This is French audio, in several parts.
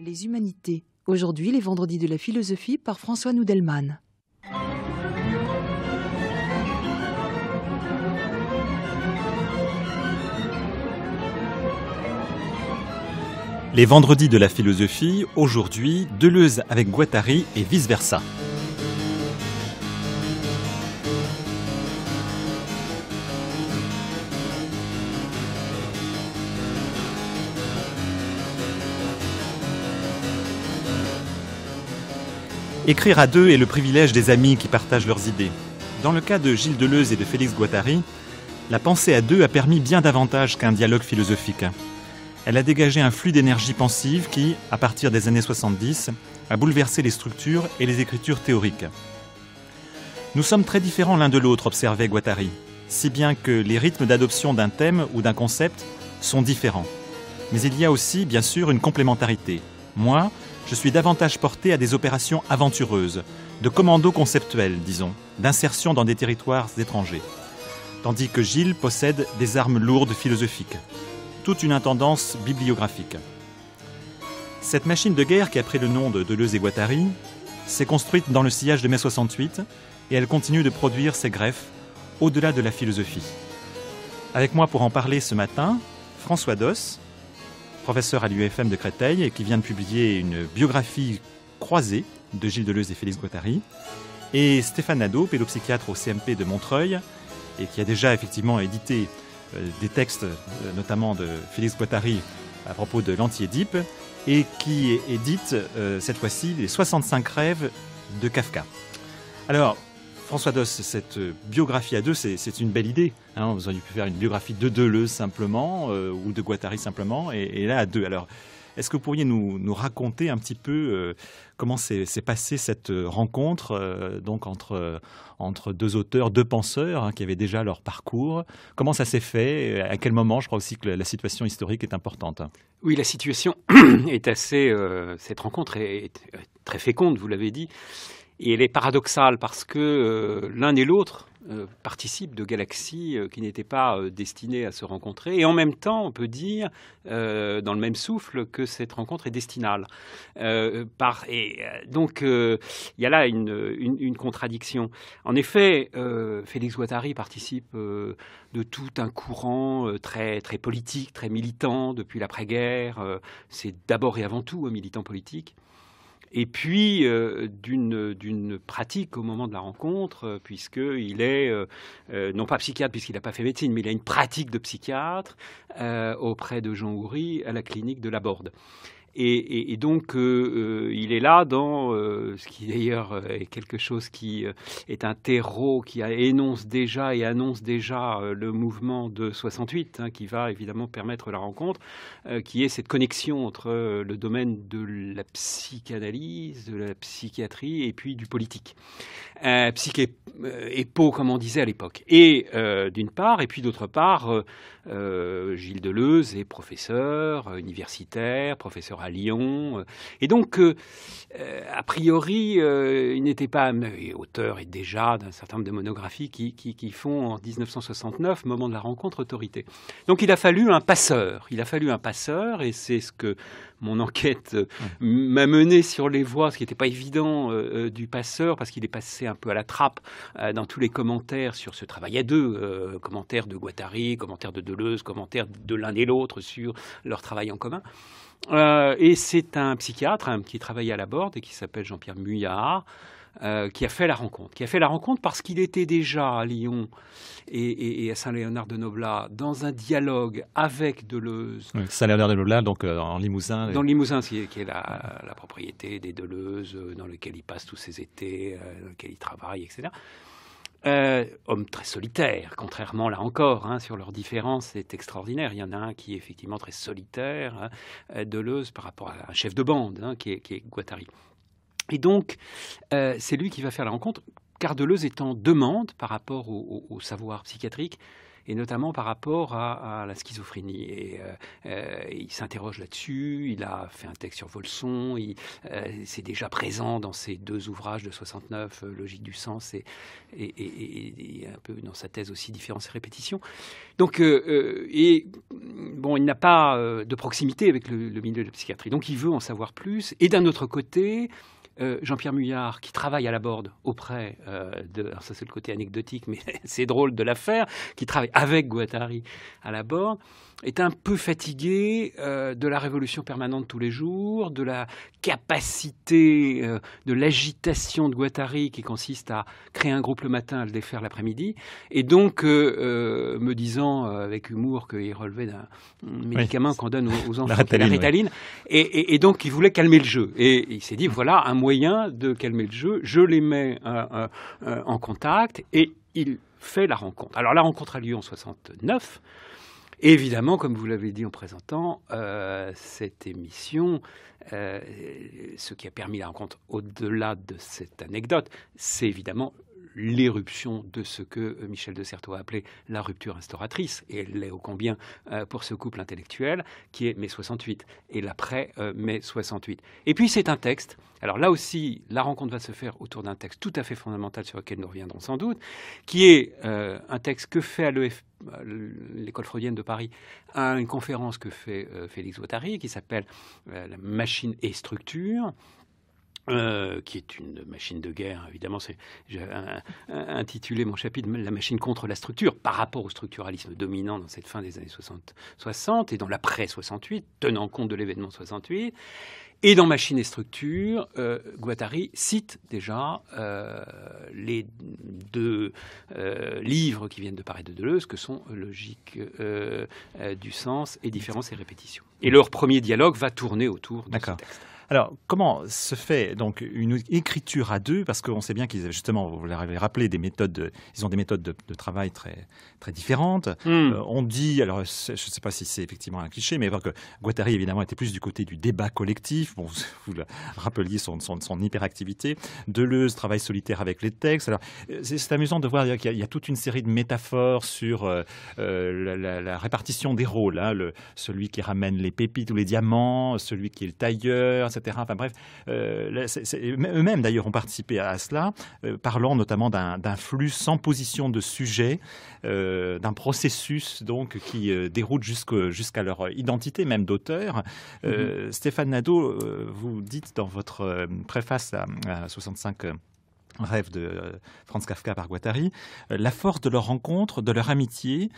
Les humanités. Aujourd'hui, les vendredis de la philosophie par François Noudelman. Les vendredis de la philosophie, aujourd'hui, Deleuze avec Guattari et vice-versa. Écrire à deux est le privilège des amis qui partagent leurs idées. Dans le cas de Gilles Deleuze et de Félix Guattari, la pensée à deux a permis bien davantage qu'un dialogue philosophique. Elle a dégagé un flux d'énergie pensive qui, à partir des années 70, a bouleversé les structures et les écritures théoriques. Nous sommes très différents l'un de l'autre, observait Guattari, si bien que les rythmes d'adoption d'un thème ou d'un concept sont différents. Mais il y a aussi, bien sûr, une complémentarité. Moi, je suis davantage porté à des opérations aventureuses, de commandos conceptuels, disons, d'insertion dans des territoires étrangers. Tandis que Gilles possède des armes lourdes philosophiques, toute une intendance bibliographique. Cette machine de guerre qui a pris le nom de Deleuze et Guattari s'est construite dans le sillage de mai 68 et elle continue de produire ses greffes au-delà de la philosophie. Avec moi pour en parler ce matin, François Doss, professeur à l'UFM de Créteil et qui vient de publier une biographie croisée de Gilles Deleuze et Félix Guattari. Et Stéphane Nadeau, pédopsychiatre au CMP de Montreuil, et qui a déjà effectivement édité euh, des textes, euh, notamment de Félix Guattari, à propos de l'anti-Édipe, et qui édite euh, cette fois-ci les 65 rêves de Kafka. Alors, François Doss, cette biographie à deux, c'est une belle idée. Hein. vous auriez pu faire une biographie de Deleuze simplement, euh, ou de Guattari simplement, et, là à deux. Alors, est-ce que vous pourriez nous, raconter un petit peu euh, comment s'est passée cette euh, rencontre donc entre, deux auteurs, deux penseurs hein, qui avaient déjà leur parcours Comment ça s'est fait À quel moment Je crois aussi que la, situation historique est importante. Oui, la situation est assez. cette rencontre est, très féconde, vous l'avez dit. Et elle est paradoxale parce que euh, l'un et l'autre euh, participent de galaxies euh, qui n'étaient pas destinées à se rencontrer. Et en même temps, on peut dire, dans le même souffle, que cette rencontre est destinale. et, donc, il y a là une, contradiction. En effet, Félix Ouattari participe de tout un courant très, très politique, très militant depuis l'après-guerre. c'est d'abord et avant tout un militant politique et puis euh, d'une pratique au moment de la rencontre, euh, puisque puisqu'il est, euh, non pas psychiatre puisqu'il n'a pas fait médecine, mais il a une pratique de psychiatre auprès de Jean Houry à la clinique de la Borde et, donc, euh, euh, il est là dans euh, ce qui d'ailleurs est quelque chose qui est un terreau qui énonce déjà et annonce déjà le mouvement de 68, hein, qui va évidemment permettre la rencontre, qui est cette connexion entre le domaine de la psychanalyse, de la psychiatrie et puis du politique. psyché et peau, comme on disait à l'époque. Et d'une part, et puis d'autre part, Gilles Deleuze est professeur universitaire, professeur à Lyon. Euh. Et donc, euh, euh, a priori, il n'était pas auteur et déjà d'un certain nombre de monographies qui, qui, font en 1969, moment de la rencontre, autorité. Donc, il a fallu un passeur. Il a fallu un passeur, et c'est ce que mon enquête m'a mené sur les voies, ce qui n'était pas évident du passeur, parce qu'il est passé un peu à la trappe dans tous les commentaires sur ce travail à deux, commentaires de Guattari, commentaires de Deleuze, commentaires de l'un et l'autre sur leur travail en commun. Euh, et c'est un psychiatre qui travaillait à la Borde et qui s'appelle Jean-Pierre Muillard euh, qui a fait la rencontre, qui a fait la rencontre parce qu'il était déjà à Lyon et, à Saint-Léonard-de-Noblat dans un dialogue avec Deleuze. Saint-Léonard-de-Noblat, donc euh, en Limousin. Dans Limousin, qui est, la, la, propriété des Deleuze, dans lequel il passe tous ses étés, dans lequel il travaille, etc. Euh, Homme très solitaire, contrairement là encore, hein, sur leurs différences, c'est extraordinaire. Il y en a un qui est effectivement très solitaire, hein, euh, Deleuze par rapport à un chef de bande, hein, qui, est, Guattari. Et donc, euh, c'est lui qui va faire la rencontre, car Deleuze est en demande par rapport au savoir psychiatrique et notamment par rapport à, la schizophrénie. Et euh, euh, il s'interroge là-dessus, il a fait un texte sur Volson, il, euh, c'est déjà présent dans ses deux ouvrages de 69, Logique du sens et, et, un peu dans sa thèse aussi Différence et répétition. Donc, et bon, il n'a pas de proximité avec le milieu de la psychiatrie, donc il veut en savoir plus. Et d'un autre côté, euh, Jean-Pierre Muillard, qui travaille à la Borde auprès euh, de. Alors ça, c'est le côté anecdotique, mais c'est drôle de l'affaire, qui travaille avec Guattari à la Borde est un peu fatigué euh, de la révolution permanente tous les jours, de la capacité euh, de l'agitation de Guattari qui consiste à créer un groupe le matin, à le défaire l'après-midi, et donc euh, me disant avec humour qu'il relevait d'un médicament qu'on donne aux, enfants, la ritaline. et, donc il voulait calmer le jeu. Et il s'est dit voilà un moyen de calmer le jeu, je les mets en contact et il fait la rencontre. Alors la rencontre a lieu en 69. Évidemment, comme vous l'avez dit en présentant euh, cette émission, euh, ce qui a permis la rencontre au-delà de cette anecdote, c'est évidemment l'éruption de ce que euh, Michel de Certeau a appelé la rupture instauratrice, et elle l'est ô combien euh, pour ce couple intellectuel, qui est mai 68 et l'après euh, mai 68. Et puis c'est un texte, alors là aussi, la rencontre va se faire autour d'un texte tout à fait fondamental sur lequel nous reviendrons sans doute, qui est un texte que fait à l'école freudienne de Paris à une conférence que fait Félix Wattari qui s'appelle La machine et structure, euh, qui est une machine de guerre, évidemment. j'ai intitulé mon chapitre La machine contre la structure par rapport au structuralisme dominant dans cette fin des années 60, 60 et dans l'après 68, tenant compte de l'événement 68. Et dans Machine et structure, euh, Guattari cite déjà euh, les deux livres qui viennent de paraître de Deleuze, que sont Logique du sens et Différence et répétition. Et leur premier dialogue va tourner autour de ce texte. Alors, comment se fait donc une écriture à deux Parce qu'on sait bien qu'ils, avaient justement, vous l'avez rappelé, des méthodes, ils ont des méthodes de, travail très, différentes. Hmm. Euh, on dit, alors je ne sais pas si c'est effectivement un cliché, mais que Guattari, évidemment, était plus du côté du débat collectif. Bon, vous le rappeliez son, hyperactivité. Deleuze, travail solitaire avec les textes. c'est amusant de voir qu'il y, a toute une série de métaphores sur euh, euh, la, répartition des rôles. Hein. celui qui ramène les pépites ou les diamants, celui qui est le tailleur, Enfin bref, euh, eux-mêmes d'ailleurs ont participé à cela, euh, parlant notamment d'un flux sans position de sujet, euh, d'un processus donc qui déroute jusqu'à leur identité même d'auteur. Mm-hmm. Stéphane Nadeau, vous dites dans votre préface à 65 Rêve de euh, Franz Kafka par Guattari, euh, la force de leur rencontre, de leur amitié,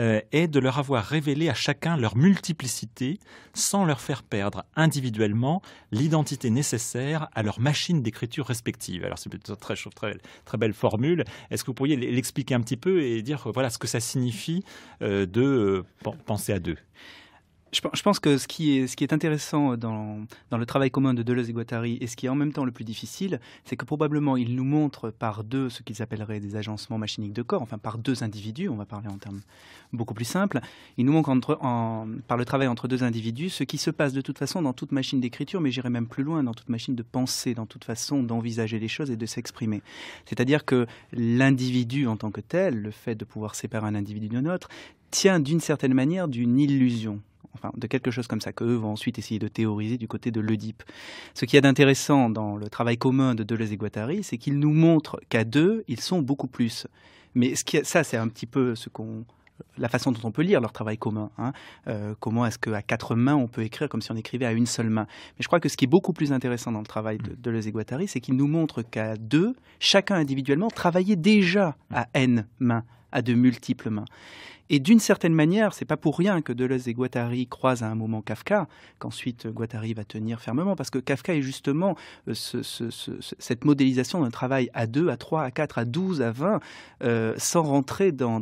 euh, est de leur avoir révélé à chacun leur multiplicité sans leur faire perdre individuellement l'identité nécessaire à leur machine d'écriture respective. Alors c'est une très, très, belle formule. Est-ce que vous pourriez l'expliquer un petit peu et dire voilà ce que ça signifie de penser à deux je pense que ce qui est, intéressant euh, dans, le travail commun de Deleuze et Guattari et ce qui est en même temps le plus difficile, c'est que probablement ils nous montrent par deux ce qu'ils appelleraient des agencements machiniques de corps, enfin par deux individus, on va parler en termes beaucoup plus simples. Ils nous montrent par le travail entre deux individus ce qui se passe de toute façon dans toute machine d'écriture, mais j'irai même plus loin, dans toute machine de pensée, dans toute façon d'envisager les choses et de s'exprimer. C'est-à-dire que l'individu en tant que tel, le fait de pouvoir séparer un individu d'un autre, tient d'une certaine manière d'une illusion enfin de quelque chose comme ça, que qu'eux vont ensuite essayer de théoriser du côté de l'Oedipe. Ce qui y a d'intéressant dans le travail commun de Deleuze et Guattari, c'est qu'ils nous montrent qu'à deux, ils sont beaucoup plus. Mais ça, c'est un petit peu ce qu'on la façon dont on peut lire leur travail commun. Hein. Euh, comment est-ce qu'à quatre mains, on peut écrire comme si on écrivait à une seule main. Mais je crois que ce qui est beaucoup plus intéressant dans le travail de, de mm. Deleuze et Guattari, c'est qu'ils nous montrent qu'à deux, chacun individuellement travaillait déjà mm. à N mains, à de multiples mains. Et d'une certaine manière, c'est pas pour rien que Deleuze et Guattari croisent à un moment Kafka, qu'ensuite euh, Guattari va tenir fermement, parce que Kafka est justement euh, cette modélisation d'un travail à 2, à 3, à 4, à 12, à 20, euh, sans rentrer dans,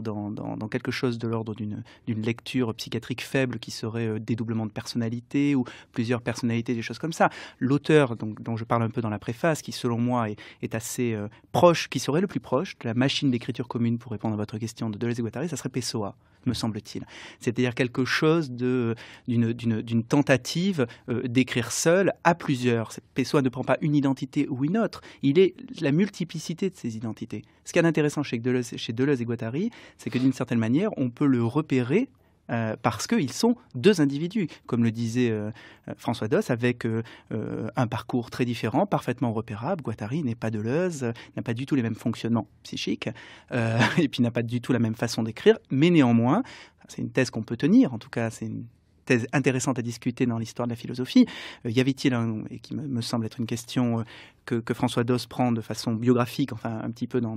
quelque chose de l'ordre d'une lecture psychiatrique faible qui serait dédoublement de personnalité ou plusieurs personnalités, des choses comme ça. L'auteur dont je parle un peu dans la préface, qui selon moi est, assez proche, qui serait le plus proche de la machine d'écriture commune, pour répondre à votre question de Deleuze et Guattari, ça serait Pessoa me semble-t-il. C'est-à-dire quelque chose d'une tentative euh, d'écrire seul à plusieurs. Pessoa ne prend pas une identité ou une autre, il est la multiplicité de ses identités. Ce qui est intéressant chez chez Deleuze et Guattari, c'est que d'une certaine manière, on peut le repérer euh, parce qu'ils sont deux individus, comme le disait euh, François Doss, avec euh, un parcours très différent, parfaitement repérable. Guattari n'est pas Deleuze, n'a pas du tout les mêmes fonctionnements psychiques, et puis n'a pas du tout la même façon d'écrire, mais néanmoins, c'est une thèse qu'on peut tenir, en tout cas, c'est une thèse intéressante à discuter dans l'histoire de la philosophie. y avait-il, et qui me semble être une question que, François Dos prend de façon biographique, enfin un petit peu dans,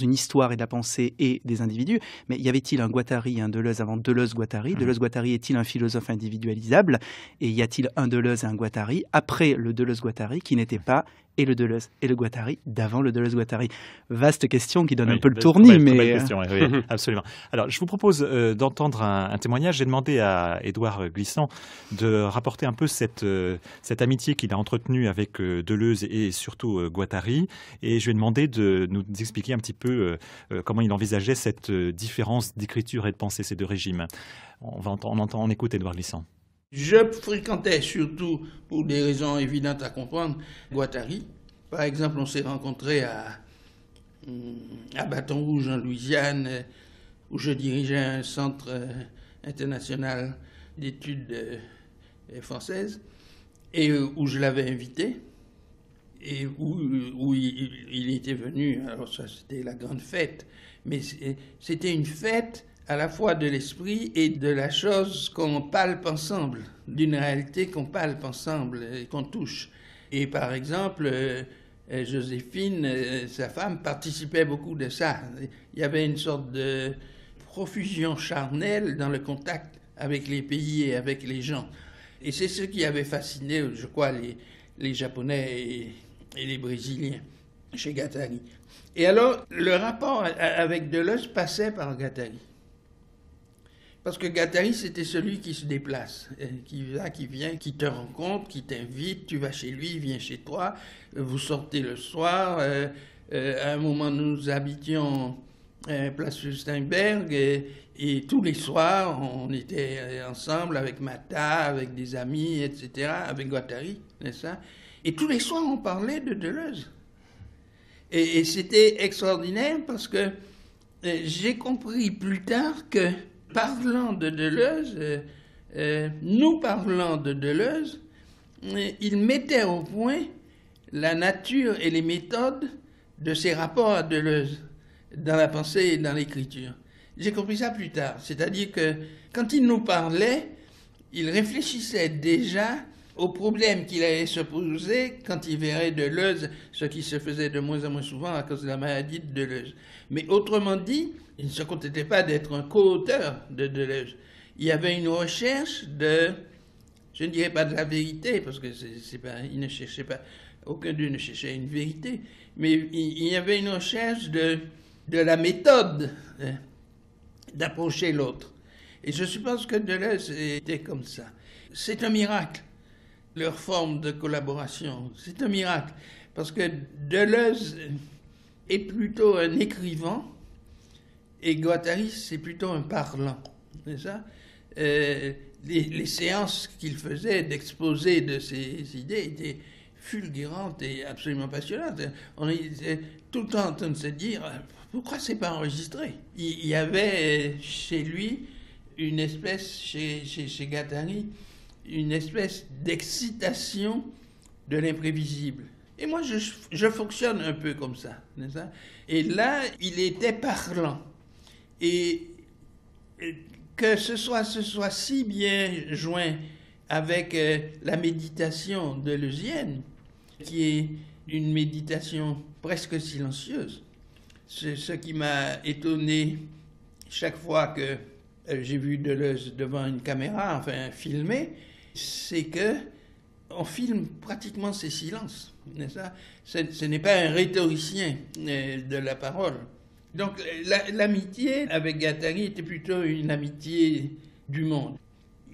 une histoire et de la pensée et des individus. Mais y avait-il un Guattari, un Deleuze avant Deleuze-Guattari mmh. Deleuze-Guattari est-il un philosophe individualisable Et y a-t-il un Deleuze et un Guattari après le Deleuze-Guattari qui n'était pas et le Deleuze et le Guattari d'avant le Deleuze Guattari Vaste question qui donne un peu le tournis, mais euh, question, oui, absolument. Alors, je vous propose euh, d'entendre un, témoignage. J'ai demandé à Édouard Glissant de rapporter un peu cette euh, amitié qu'il a entretenue avec Deleuze et surtout euh, Guattari, et je lui ai demandé de nous expliquer un petit peu euh, euh, comment il envisageait cette différence d'écriture et de pensée, ces deux régimes. On, va on, entend, on écoute Edouard Glissant. Je fréquentais surtout, pour des raisons évidentes à comprendre, Guattari. Par exemple, on s'est rencontré à, hum, à Baton Rouge, en Louisiane, où je dirigeais un centre international d'études françaises et où je l'avais invité et où, il, était venu, alors ça c'était la grande fête, mais c'était une fête à la fois de l'esprit et de la chose qu'on palpe ensemble, d'une réalité qu'on palpe ensemble et qu'on touche. Et par exemple, euh, euh, Joséphine, euh, sa femme, participait beaucoup de ça. Il y avait une sorte de profusion charnelle dans le contact avec les pays et avec les gens. Et c'est ce qui avait fasciné, je crois, les, Japonais et les Brésiliens chez Gattari. Et alors, le rapport avec Deleuze passait par Gattari. Parce que Gattari, c'était celui qui se déplace, euh, qui va, qui vient, qui te rencontre, qui t'invite, tu vas chez lui, il vient chez toi, vous sortez le soir. Euh, euh, à un moment, nous habitions Place Steinberg et, tous les soirs, on était ensemble avec Mata, avec des amis, etc., avec Gattari, n'est-ce pas et tous les soirs, on parlait de Deleuze. Et, c'était extraordinaire parce que euh, j'ai compris plus tard que, parlant de Deleuze, euh, euh, nous parlant de Deleuze, il mettait au point la nature et les méthodes de ses rapports à Deleuze dans la pensée et dans l'écriture. J'ai compris ça plus tard. C'est-à-dire que quand il nous parlait, il réfléchissait déjà au problème qu'il allait se poser quand il verrait Deleuze, ce qui se faisait de moins en moins souvent à cause de la maladie de Deleuze. Mais autrement dit, il ne se contentait pas d'être un co-auteur de Deleuze. Il y avait une recherche de, je ne dirais pas de la vérité, parce que c'est il ne cherchait pas, aucun d'eux ne cherchait une vérité, mais il, y avait une recherche de, de la méthode hein, d'approcher l'autre. Et je suppose que Deleuze était comme ça. C'est un miracle leur forme de collaboration. C'est un miracle, parce que Deleuze est plutôt un écrivain et Guattari, c'est plutôt un parlant. C'est ça euh, les, séances qu'il faisait d'exposer de ses idées étaient fulgurantes et absolument passionnantes. On était tout le temps en train de se dire pourquoi c'est pas enregistré Il y avait chez lui une espèce, chez, chez, une espèce d'excitation de l'imprévisible. Et moi, je, fonctionne un peu comme ça, Et là, il était parlant. Et, que ce soit, ce soit si bien joint avec euh, la méditation de qui est une méditation presque silencieuse. ce qui m'a étonné chaque fois que euh, j'ai vu Deleuze devant une caméra, enfin filmé, c'est que on filme pratiquement ses silences. ce ce n'est pas un rhétoricien euh, de la parole. Donc l'amitié avec Gattari était plutôt une amitié du monde.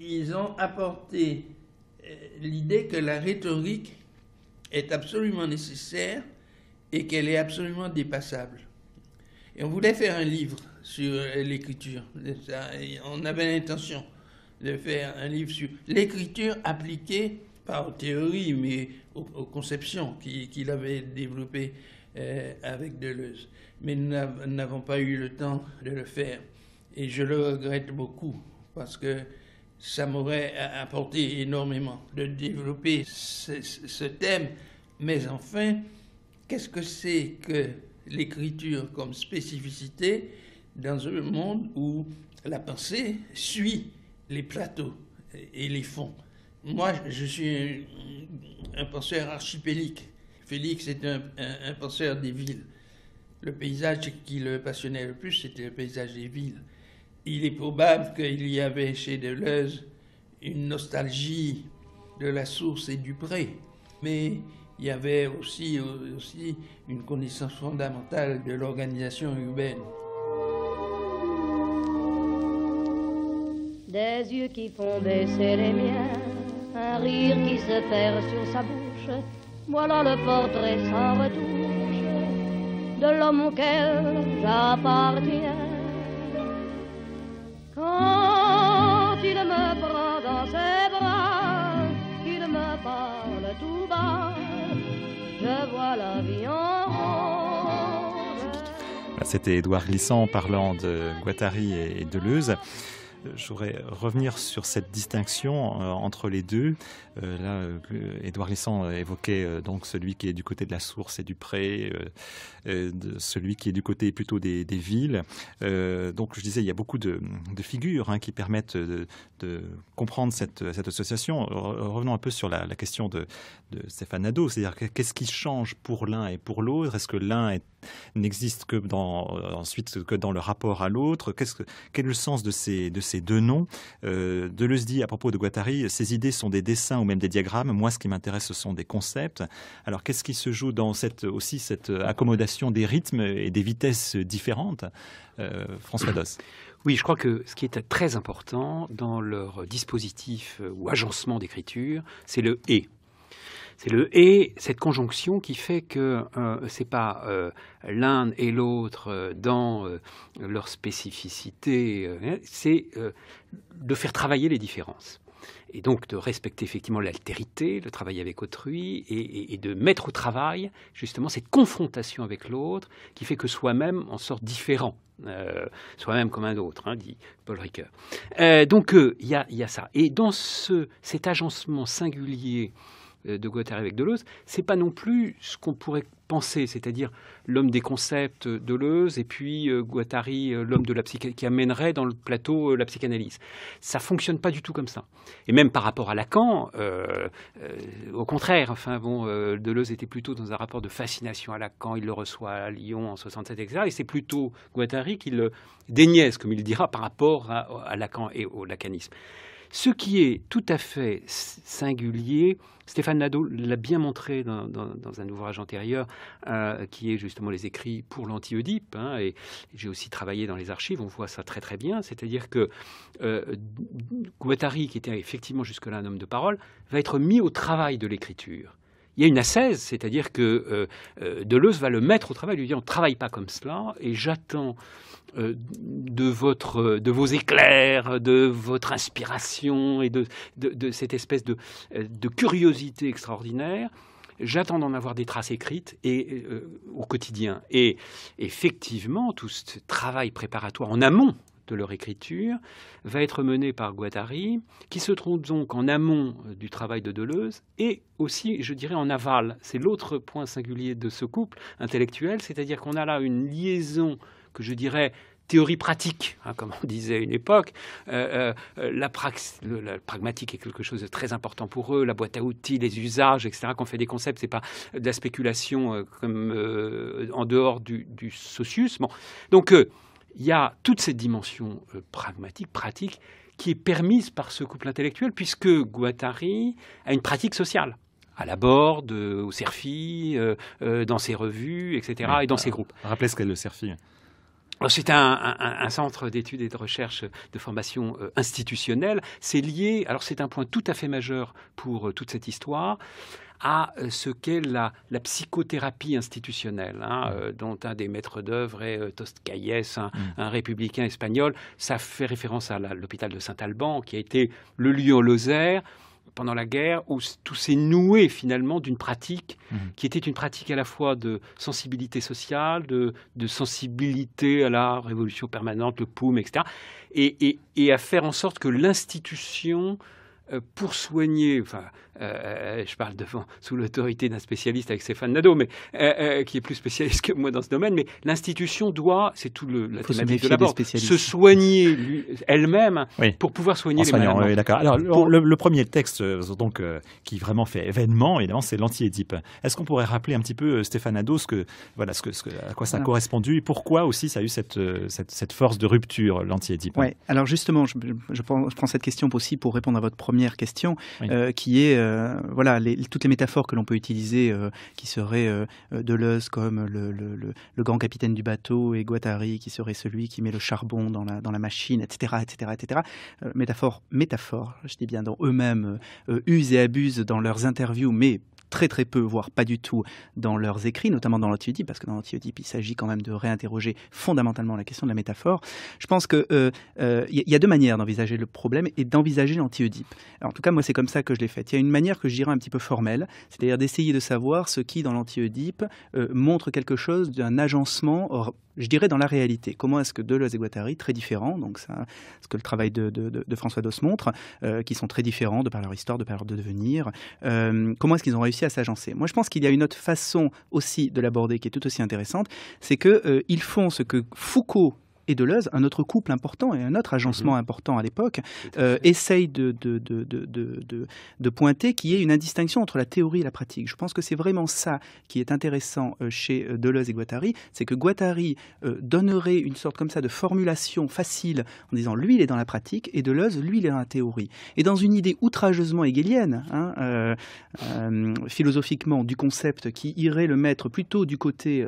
Ils ont apporté euh, l'idée que la rhétorique est absolument nécessaire et qu'elle est absolument dépassable. Et on voulait faire un livre sur euh, l'écriture. On avait l'intention de faire un livre sur l'écriture appliquée, pas aux théories, mais aux, conceptions qu'il avait développées euh, avec Deleuze. Mais nous n'avons pas eu le temps de le faire. Et je le regrette beaucoup, parce que ça m'aurait euh, apporté énormément de développer ce thème. Mais enfin, qu'est-ce que c'est que l'écriture comme spécificité dans un monde où la pensée suit les plateaux et les fonds. Moi, je suis un, penseur archipélique. Félix était un, penseur des villes. Le paysage qui le passionnait le plus, c'était le paysage des villes. Il est probable qu'il y avait chez Deleuze une nostalgie de la source et du pré, mais il y avait aussi une connaissance fondamentale de l'organisation urbaine. des yeux qui font baisser les miens, un rire qui se perd sur sa bouche, voilà le portrait sans retouche de l'homme auquel j'appartiens. Quand il me prend dans ses bras, qu'il me parle tout bas, je vois la vie en rose. Ah, c'était Édouard Glissant parlant de Guattari et Deleuze je voudrais revenir sur cette distinction euh, entre les deux. Euh, là, euh, Édouard Lessant évoquait donc celui qui est du côté de la source et du pré, celui qui est du côté plutôt des, villes. donc, je disais, il y a beaucoup de, figures hein, qui permettent de, comprendre cette, association. Revenons un peu sur la, question de, Stéphane Nadeau, c'est-à-dire qu'est-ce qui change pour l'un et pour l'autre Est-ce que l'un n'existe que dans ensuite que dans le rapport à l'autre. quel est le sens de ces ces deux noms. Euh, Deleuze dit à propos de Guattari, Ces idées sont des dessins ou même des diagrammes. Moi, ce qui m'intéresse, ce sont des concepts. Alors, qu'est-ce qui se joue dans cette, aussi cette accommodation des rythmes et des vitesses différentes euh, François Doss. Oui, je crois que ce qui est très important dans leur dispositif ou agencement d'écriture, c'est le et c'est le et, cette conjonction qui fait que euh, n'est pas euh, l'un et l'autre euh, dans euh, leur spécificité, c'est de faire travailler les différences. Et donc de respecter effectivement l'altérité, de travailler avec autrui et, de mettre au travail justement cette confrontation avec l'autre qui fait que soi-même en sort différent, soi-même comme un autre, hein, dit Paul Ricoeur. donc il y a, y, a ça. Et dans ce, cet agencement singulier euh, de Guattari avec Deleuze, c'est pas non plus ce qu'on pourrait penser, c'est-à-dire l'homme des concepts euh, Deleuze et puis euh, Guattari, l'homme de la psychanalyse, qui amènerait dans le plateau la psychanalyse. Ça fonctionne pas du tout comme ça. Et même par rapport à Lacan, au contraire, enfin bon, Deleuze était plutôt dans un rapport de fascination à Lacan, il le reçoit à Lyon en 67, etc. Et c'est plutôt Guattari qui le déniaise, comme il dira, par rapport à Lacan et au lacanisme. Ce qui est tout à fait singulier, Stéphane Nadeau l'a bien montré dans, un ouvrage antérieur euh, qui est justement les écrits pour l'anti-Oedipe. Hein, et j'ai aussi travaillé dans les archives, on voit ça très très bien. C'est-à-dire que euh, Guattari, qui était effectivement jusque-là un homme de parole, va être mis au travail de l'écriture il y a une assaise, c'est-à-dire que euh, euh, Deleuze va le mettre au travail, lui dire on ne travaille pas comme cela, et j'attends euh, de, votre, de vos éclairs, de votre inspiration et de, cette espèce de, curiosité extraordinaire. J'attends d'en avoir des traces écrites et, au quotidien. Et effectivement, tout ce travail préparatoire en amont de leur écriture, va être menée par Guattari, qui se trouve donc en amont euh, du travail de Deleuze et aussi, je dirais, en aval. C'est l'autre point singulier de ce couple intellectuel, c'est-à-dire qu'on a là une liaison que je dirais théorie pratique, hein, comme on disait à une époque. Euh, euh, la, pragmatique est quelque chose de très important pour eux, la boîte à outils, les usages, etc. Qu'on fait des concepts, c'est pas de la spéculation comme en dehors du, du socius. Bon. Donc il y a toute cette dimension euh, pragmatique, pratique, qui est permise par ce couple intellectuel, puisque Guattari a une pratique sociale à la Borde, euh, au Cerfi, euh, dans ses revues, etc., et dans ses groupes. Ah, rappelez ce qu'est le Cerfi. C'est un, un, centre d'études et de recherche de formation institutionnelle. C'est lié, alors c'est un point tout à fait majeur pour toute cette histoire à euh, ce qu'est la, psychothérapie institutionnelle, hein, mm. euh, dont un des maîtres d'œuvre est Tost euh, mm. un, républicain espagnol. Ça fait référence à l'hôpital de Saint-Alban, qui a été le lieu en Lozère pendant la guerre, où tout s'est noué finalement d'une pratique mm. qui était une pratique à la fois de sensibilité sociale, de, sensibilité à la révolution permanente, le poum, etc. Et, à faire en sorte que l'institution, pour soigner, enfin, euh, euh, je parle devant, sous l'autorité d'un spécialiste avec Stéphane Nadeau, mais, euh, qui est plus spécialiste que moi dans ce domaine, mais l'institution doit, c'est tout le, la thématique de l'abord, se soigner elle-même pour pouvoir soigner les malades. Alors, pour... le, premier texte donc, qui vraiment fait événement, évidemment, c'est l'anti-Édipe. Est-ce qu'on pourrait rappeler un petit peu, Stéphane Nadeau, ce que, voilà, ce à quoi ça a correspondu et pourquoi aussi ça a eu cette, cette, force de rupture, l'anti-Édipe Oui, alors justement, je, prends, cette question aussi pour répondre à votre première question, qui est euh, voilà, toutes les métaphores que l'on peut utiliser, euh, qui seraient euh, Deleuze comme le, grand capitaine du bateau et Guattari qui serait celui qui met le charbon dans la, machine, etc., etc., etc. métaphores, métaphores, je dis bien, dont eux-mêmes, usent et abusent dans leurs interviews, mais très très peu, voire pas du tout, dans leurs écrits, notamment dans l'Antiodipe, parce que dans l'Antiodipe, il s'agit quand même de réinterroger fondamentalement la question de la métaphore. Je pense qu'il euh, euh, y a deux manières d'envisager le problème et d'envisager l'Antiodipe. En tout cas, moi, c'est comme ça que je l'ai fait. Il y a une manière que je dirais un petit peu formelle, c'est-à-dire d'essayer de savoir ce qui, dans lanti euh, montre quelque chose d'un agencement je dirais, dans la réalité. Comment est-ce que Deleuze et Guattari, très différents, donc ce que le travail de, François Dos montre, euh, qui sont très différents de par leur histoire, de par leur devenir, euh, comment est-ce qu'ils ont réussi à s'agencer Moi, je pense qu'il y a une autre façon aussi de l'aborder qui est tout aussi intéressante, c'est qu'ils euh, ils font ce que Foucault et Deleuze, un autre couple important et un autre agencement mhm. important à l'époque, euh, essaye de pointer qu'il y ait une indistinction entre la théorie et la pratique. Je pense que c'est vraiment ça qui est intéressant euh, chez euh, Deleuze et Guattari, c'est que Guattari donnerait une sorte comme ça de formulation facile en disant lui il est dans la pratique et Deleuze lui il est dans la théorie. Et dans une idée outrageusement hegelienne, hein, philosophiquement, du concept qui irait le mettre plutôt du côté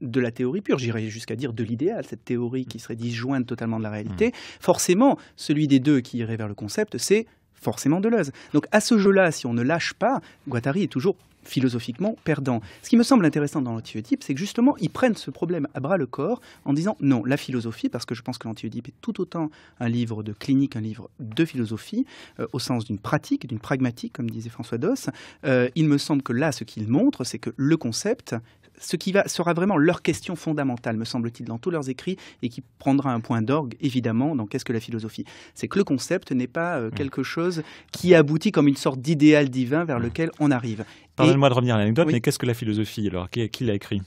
de la théorie pure, j'irais jusqu'à dire de l'idéal, cette théorie qui serait disjointe totalement de la réalité, mm. forcément, celui des deux qui irait vers le concept, c'est forcément Deleuze. Donc à ce jeu-là, si on ne lâche pas, Guattari est toujours philosophiquement perdant. Ce qui me semble intéressant dans l'antiédipe, c'est que justement, ils prennent ce problème à bras le corps en disant non, la philosophie, parce que je pense que l'antiédipe est tout autant un livre de clinique, un livre de philosophie, euh, au sens d'une pratique, d'une pragmatique, comme disait François Doss. Euh, il me semble que là, ce qu'il montre, c'est que le concept ce qui va, sera vraiment leur question fondamentale, me semble-t-il, dans tous leurs écrits, et qui prendra un point d'orgue, évidemment, dans Qu'est-ce que la philosophie C'est que le concept n'est pas euh, mm. quelque chose qui aboutit comme une sorte d'idéal divin vers mm. lequel on arrive. Pardonnez-moi de revenir à l'anecdote, mais qu'est-ce que la philosophie alors qui l'a écrit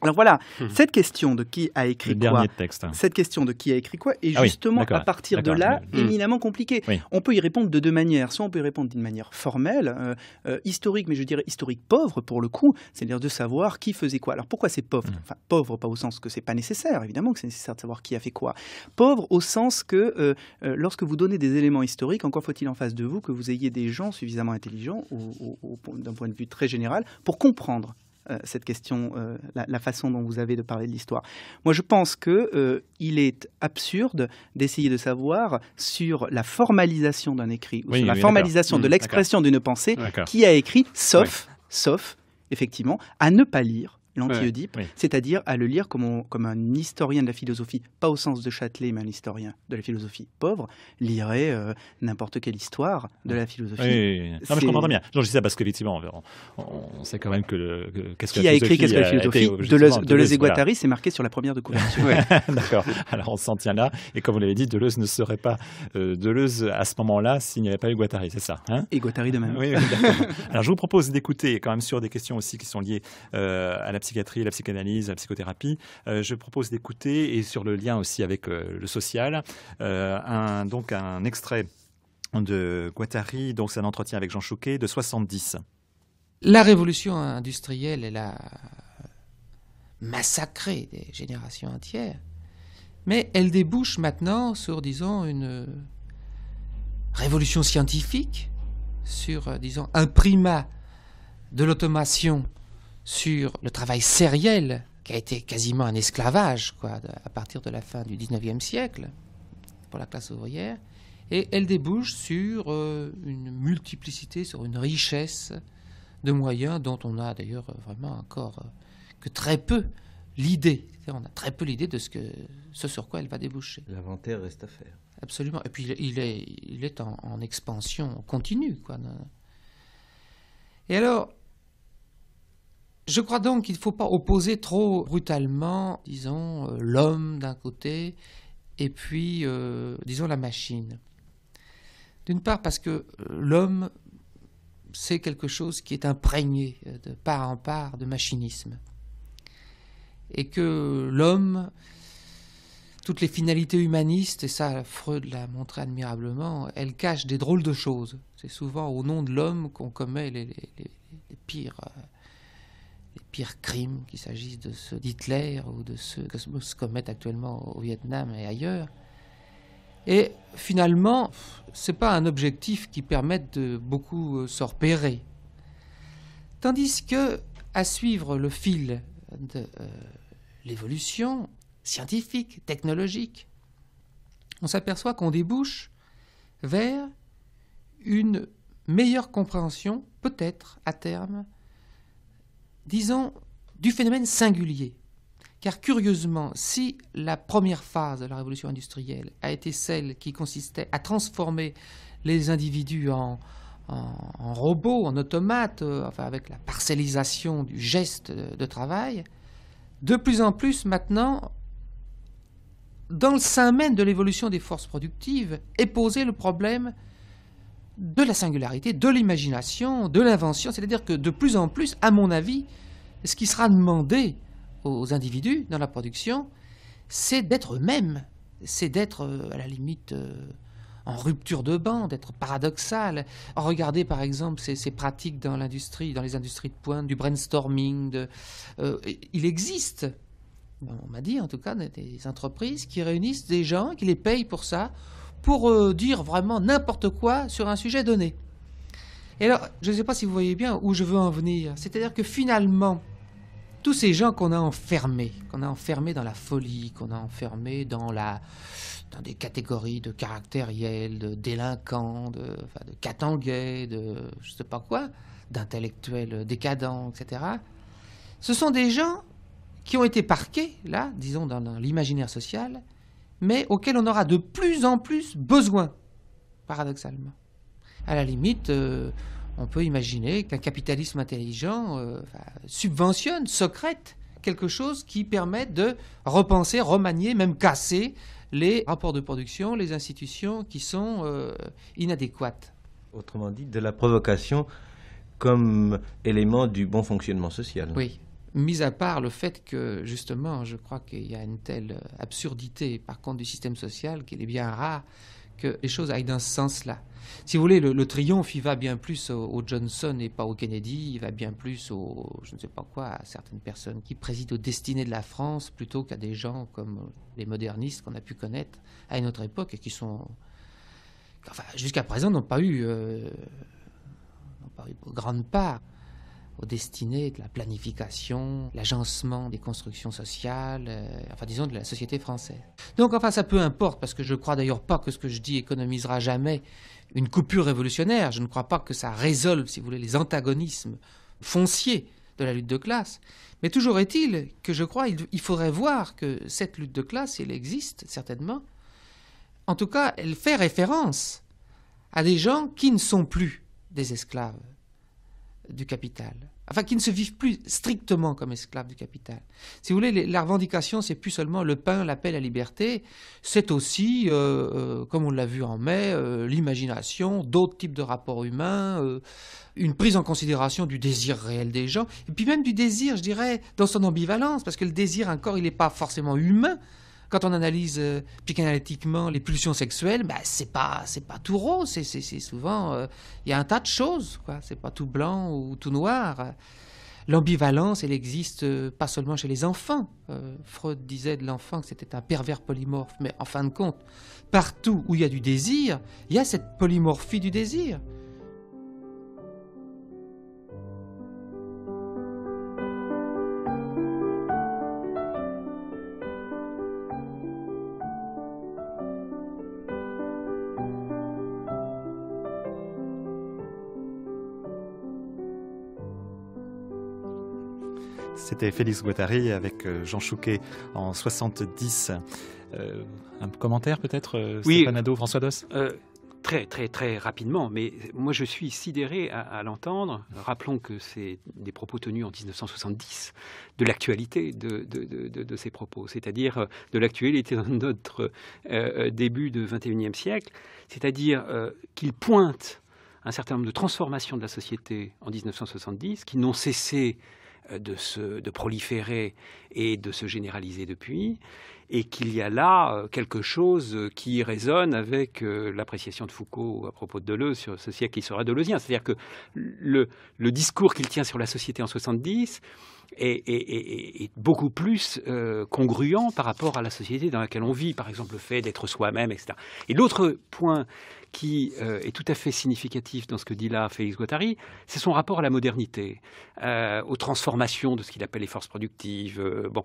alors voilà, mhm. cette question de qui a écrit quoi, cette question de qui a écrit quoi est ah justement à partir de là mhm. éminemment compliquée. On peut y répondre de deux manières. Soit on peut y répondre d'une manière formelle, euh, euh, historique, mais je dirais historique pauvre pour le coup, c'est-à-dire de savoir qui faisait quoi. Alors pourquoi c'est pauvre mhm. Enfin pauvre pas au sens que c'est pas nécessaire, évidemment que c'est nécessaire de savoir qui a fait quoi. Pauvre au sens que euh, lorsque vous donnez des éléments historiques, encore faut-il en face de vous que vous ayez des gens suffisamment intelligents, d'un point de vue très général, pour comprendre euh, cette question, euh, la, façon dont vous avez de parler de l'histoire. Moi, je pense qu'il euh, il est absurde d'essayer de savoir sur la formalisation d'un écrit ou sur la formalisation de mm, l'expression d'une pensée qui a écrit, sauf, sauf effectivement, à ne pas lire l'anti-Oedipe, c'est-à-dire à le lire comme, comme, un historien de la philosophie, pas au sens de Châtelet, mais un historien de la philosophie pauvre, lirait euh, n'importe quelle histoire de la philosophie. Oui, non, mais je comprends bien. je dis ça parce qu'effectivement, on, on, sait quand même que, le, Qui a écrit Qu'est-ce que philosophie Deleuze, et Guattari, c'est marqué sur la première de couverture. D'accord. Alors on s'en tient là. Et comme vous l'avez dit, Deleuze ne serait pas euh, Deleuze à ce moment-là s'il n'y avait pas eu Guattari, c'est ça hein Et Guattari de même. Alors je vous propose d'écouter quand même sur des questions aussi qui sont liées euh, à la psychiatrie, la psychanalyse, la psychothérapie, euh, je propose d'écouter, et sur le lien aussi avec euh, le social, euh, un, donc un extrait de Guattari, donc c'est un entretien avec Jean Chouquet, de 70. La révolution industrielle, elle a massacré des générations entières, mais elle débouche maintenant sur, disons, une révolution scientifique, sur, disons, un primat de l'automation sur le travail sériel qui a été quasiment un esclavage quoi, à partir de la fin du XIXe siècle pour la classe ouvrière, et elle débouche sur euh, une multiplicité, sur une richesse de moyens dont on a d'ailleurs vraiment encore euh, que très peu l'idée. On a très peu l'idée de ce, sur quoi elle va déboucher. L'inventaire reste à faire. Absolument. Et puis il est, il est en, en expansion continue. Quoi. Et alors, je crois donc qu'il ne faut pas opposer trop brutalement, disons, euh, l'homme d'un côté et puis, euh, disons, la machine. D'une part parce que euh, l'homme, c'est quelque chose qui est imprégné de part en part de machinisme. Et que l'homme, toutes les finalités humanistes, et ça Freud l'a montré admirablement, elle cache des drôles de choses. C'est souvent au nom de l'homme qu'on commet les pires pires crimes, qu'il s'agisse de ceux d'Hitler ou de ceux que se commettent actuellement au Vietnam et ailleurs. Et finalement, ce n'est pas un objectif qui permette de beaucoup euh, se repérer. Tandis que, à suivre le fil de euh, l'évolution scientifique, technologique, on s'aperçoit qu'on débouche vers une meilleure compréhension, peut-être à terme, disons, du phénomène singulier. Car curieusement, si la première phase de la révolution industrielle a été celle qui consistait à transformer les individus en, robots, en automates, euh, avec la parcellisation du geste de, de travail, de plus en plus maintenant, dans le sein même de l'évolution des forces productives, est posé le problème de la singularité, de l'imagination, de l'invention. C'est-à-dire que de plus en plus, à mon avis, ce qui sera demandé aux individus dans la production, c'est d'être eux-mêmes, c'est d'être euh, à la limite euh, en rupture de banc, d'être paradoxal. Regardez par exemple ces, pratiques dans l'industrie, dans les industries de pointe, du brainstorming. Euh, il existe, on m'a dit en tout cas, des entreprises qui réunissent des gens, qui les payent pour ça, pour euh, dire vraiment n'importe quoi sur un sujet donné. Et alors, je ne sais pas si vous voyez bien où je veux en venir. C'est-à-dire que finalement, tous ces gens qu'on a enfermés, qu'on a enfermés dans la folie, qu'on a enfermés dans, la, dans des catégories de caractériels, de délinquants, de, enfin, de je de je sais pas quoi, d'intellectuels décadents, etc. Ce sont des gens qui ont été parqués, là, disons, dans l'imaginaire social, mais auquel on aura de plus en plus besoin, paradoxalement. À la limite, euh, on peut imaginer qu'un capitalisme intelligent euh, subventionne, secrète quelque chose qui permet de repenser, remanier, même casser les rapports de production, les institutions qui sont euh, inadéquates. Autrement dit, de la provocation comme élément du bon fonctionnement social. Oui, mis à part le fait que, justement, je crois qu'il y a une telle absurdité, par contre, du système social, qu'il est bien rare que les choses aillent dans ce sens-là. Si vous voulez, le, triomphe, il va bien plus au, Johnson et pas au Kennedy, il va bien plus au, je ne sais pas quoi, à certaines personnes qui président aux destinées de la France plutôt qu'à des gens comme les modernistes qu'on a pu connaître à une autre époque et qui sont, enfin, jusqu'à présent, n'ont pas eu, euh, n'ont pas eu grande part aux destinées de la planification, l'agencement des constructions sociales, euh, enfin disons de la société française. Donc enfin ça peu importe, parce que je ne crois d'ailleurs pas que ce que je dis économisera jamais une coupure révolutionnaire, je ne crois pas que ça résolve, si vous voulez, les antagonismes fonciers de la lutte de classe. Mais toujours est-il que je crois qu'il faudrait voir que cette lutte de classe, elle existe certainement, en tout cas, elle fait référence à des gens qui ne sont plus des esclaves du capital. Enfin, qui ne se vivent plus strictement comme esclaves du capital. Si vous voulez, la revendication, c'est plus seulement le pain, la paix, la liberté, c'est aussi, euh, euh, comme on l'a vu en mai, euh, l'imagination, d'autres types de rapports humains, une prise en considération du désir réel des gens, et puis même du désir, je dirais, dans son ambivalence, parce que le désir, encore, il n'est pas forcément humain, quand on analyse euh, psychanalytiquement les pulsions sexuelles, ce bah, c'est pas pas tout rose, c'est, souvent euh, il y a un tas de choses, quoi. C'est pas tout blanc ou tout noir. L'ambivalence, elle existe euh, pas seulement chez les enfants. Freud disait de l'enfant que c'était un pervers polymorphe, mais en fin de compte, partout où il y a du désir, il y a cette polymorphie du désir. C'était Félix Guattari avec euh, Jean Chouquet en 70. Euh, un commentaire peut-être, euh, oui, Stéphane François Doss Très, très, très rapidement, mais moi je suis sidéré à, l'entendre. Rappelons que c'est des propos tenus en 1970, de l'actualité de, de, de, de, ces propos, c'est-à-dire de l'actualité dans notre début début 21e siècle, c'est-à-dire qu'ils pointent un certain nombre de transformations de la société en 1970 qui n'ont cessé euh, de, proliférer et de se généraliser depuis, et qu'il y a là euh, quelque chose euh, qui résonne avec l'appréciation de Foucault à propos de Deleuze sur ce siècle qui sera deleuzien. C'est-à-dire que le, le discours qu'il tient sur la société en 70 est, beaucoup plus euh, congruent par rapport à la société dans laquelle on vit, par exemple le fait d'être soi-même, etc. Et l'autre point qui euh, est tout à fait significatif dans ce que dit là Félix Guattari, c'est son rapport à la modernité, euh, aux transformations de ce qu'il appelle les forces productives. bon,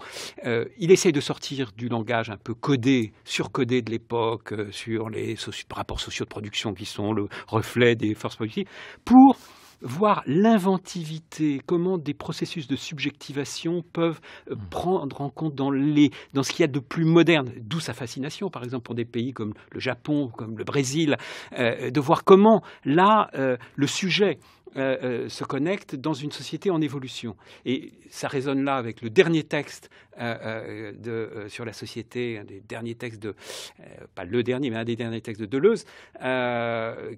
il essaye de sortir du langage un peu codé, surcodé de l'époque, sur les rapports sociaux de production qui sont le reflet des forces productives, pour voir l'inventivité, comment des processus de subjectivation peuvent euh, hmm. prendre en compte dans, les, dans ce qu'il y a de plus moderne, d'où sa fascination, par exemple, pour des pays comme le Japon, comme le Brésil, euh, de voir comment, là, euh, le sujet euh, euh, se connectent dans une société en évolution. Et ça résonne là avec le dernier texte euh, sur la société, un des derniers textes de, pas le dernier, mais un des derniers textes de Deleuze,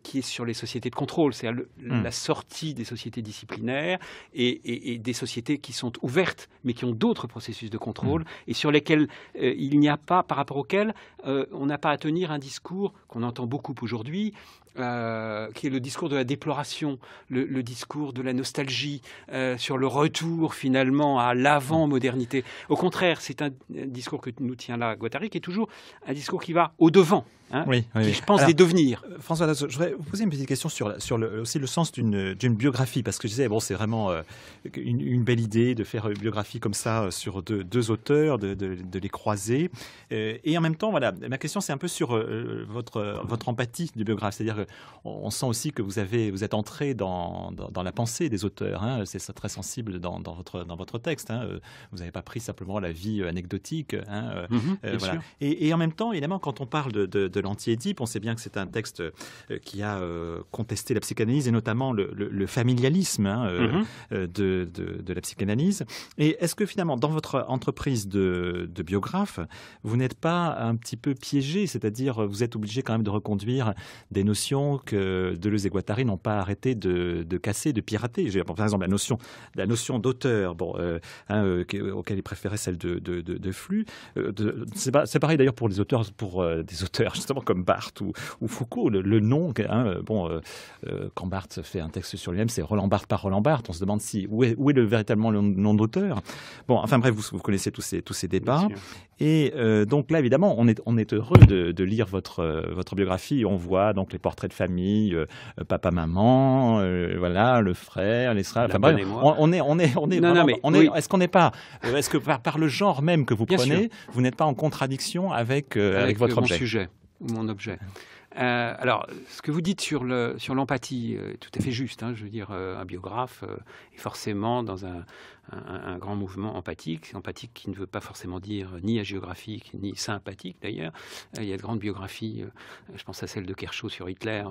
qui est sur les sociétés de contrôle, c'est hmm. la sortie des sociétés disciplinaires et, des sociétés qui sont ouvertes, mais qui ont d'autres processus de contrôle hmm. et sur lesquels il n'y a pas, par rapport auxquels, on n'a pas à tenir un discours qu'on entend beaucoup aujourd'hui, euh, qui est le discours de la déploration, le, discours de la nostalgie, euh, sur le retour finalement à l'avant-modernité. Au contraire, c'est un discours que nous tient là Guattari, qui est toujours un discours qui va au-devant Hein oui, je pense, des devenir. Euh, François, je voudrais vous poser une petite question sur, le, aussi le sens d'une biographie, parce que je disais, bon, c'est vraiment euh, une, belle idée de faire une biographie comme ça euh, sur deux, auteurs, de, les croiser. et en même temps, voilà, ma question, c'est un peu sur votre, empathie du biographe. C'est-à-dire on sent aussi que vous, êtes entré dans, la pensée des auteurs. Hein. c'est très sensible dans, votre, dans votre texte. Hein. vous n'avez pas pris simplement la vie anecdotique. Mmh et, en même temps, évidemment, quand on parle de de l'anti-Édipe. On sait bien que c'est un texte euh, qui a euh, contesté la psychanalyse et notamment le, familialisme hein, euh, mhm. de, de, la psychanalyse. Et est-ce que finalement, dans votre entreprise de, de biographe, vous n'êtes pas un petit peu piégé, c'est-à-dire vous êtes obligé quand même de reconduire des notions que Deleuze et Guattari n'ont pas arrêté de, de, casser, de pirater. Par exemple, la notion, la notion d'auteur, bon, hein, auquel il préférait celle de, de, flux. c'est pareil d'ailleurs pour les auteurs, pour des auteurs, comme Barthes ou, Foucault. Le, nom, hein, bon, euh, euh, quand Barthes fait un texte sur lui-même, c'est Roland Barthes par Roland Barthes. On se demande si, où, est, le véritablement le nom d'auteur. Bon, enfin bref, vous, connaissez tous ces, tous ces débats. Et euh, donc là, évidemment, on est, on est heureux de, lire votre, votre biographie. On voit donc les portraits de famille, papa, maman, voilà, le frère, les frères. on, est, on est, on est, est. ce qu'on n'est pas, est-ce que par, le genre même que vous prenez, vous n'êtes pas en contradiction avec, avec, votre objet. Sujet mon objet. Euh, alors, ce que vous dites sur le sur l'empathie, euh, tout à fait juste. Hein, je veux dire, euh, un biographe est forcément dans un, un, grand mouvement empathique, empathique qui ne veut pas forcément dire ni agiographique ni sympathique d'ailleurs. il y a de grandes biographies. je pense à celle de Kershaw sur Hitler,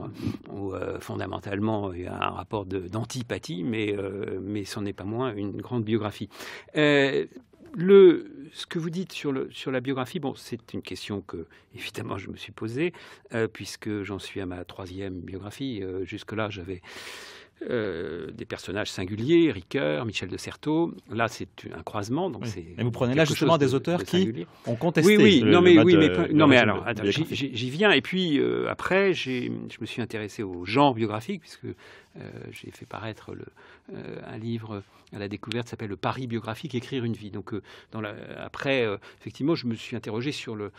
où fondamentalement il y a un rapport d'antipathie, mais mais ce n'est pas moins une grande biographie le, ce que vous dites sur, la biographie, bon, c'est une question que, évidemment, je me suis posée, euh, puisque j'en suis à ma troisième biographie. Euh, jusque-là, j'avais euh, des personnages singuliers, Ricoeur, Michel de Certeau. Là, c'est un croisement. Donc vous prenez là justement des auteurs qui ont contesté. Oui, oui, non, mais, oui, euh, non, mais alors, j'y viens. Et puis euh, après, je me suis intéressé au genre biographique, puisque j'ai fait paraître un livre à la découverte s'appelle Le Paris biographique, écrire une vie. Donc, après, effectivement, je me suis interrogé sur la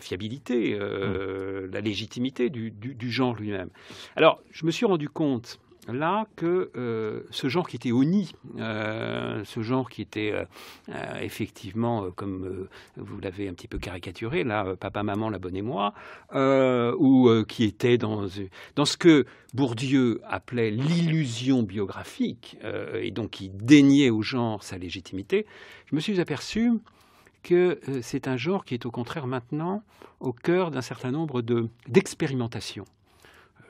fiabilité, mmh. la légitimité du genre lui-même. Alors, je me suis rendu compte là que euh, ce genre qui était honni, euh, ce genre qui était euh, effectivement, comme vous l'avez un petit peu caricaturé, là, papa, maman, la bonne et moi, ou qui était dans, dans ce que Bourdieu appelait l'illusion biographique, et donc qui déniait au genre sa légitimité, je me suis aperçu que c'est un genre qui est au contraire maintenant au cœur d'un certain nombre d'expérimentations.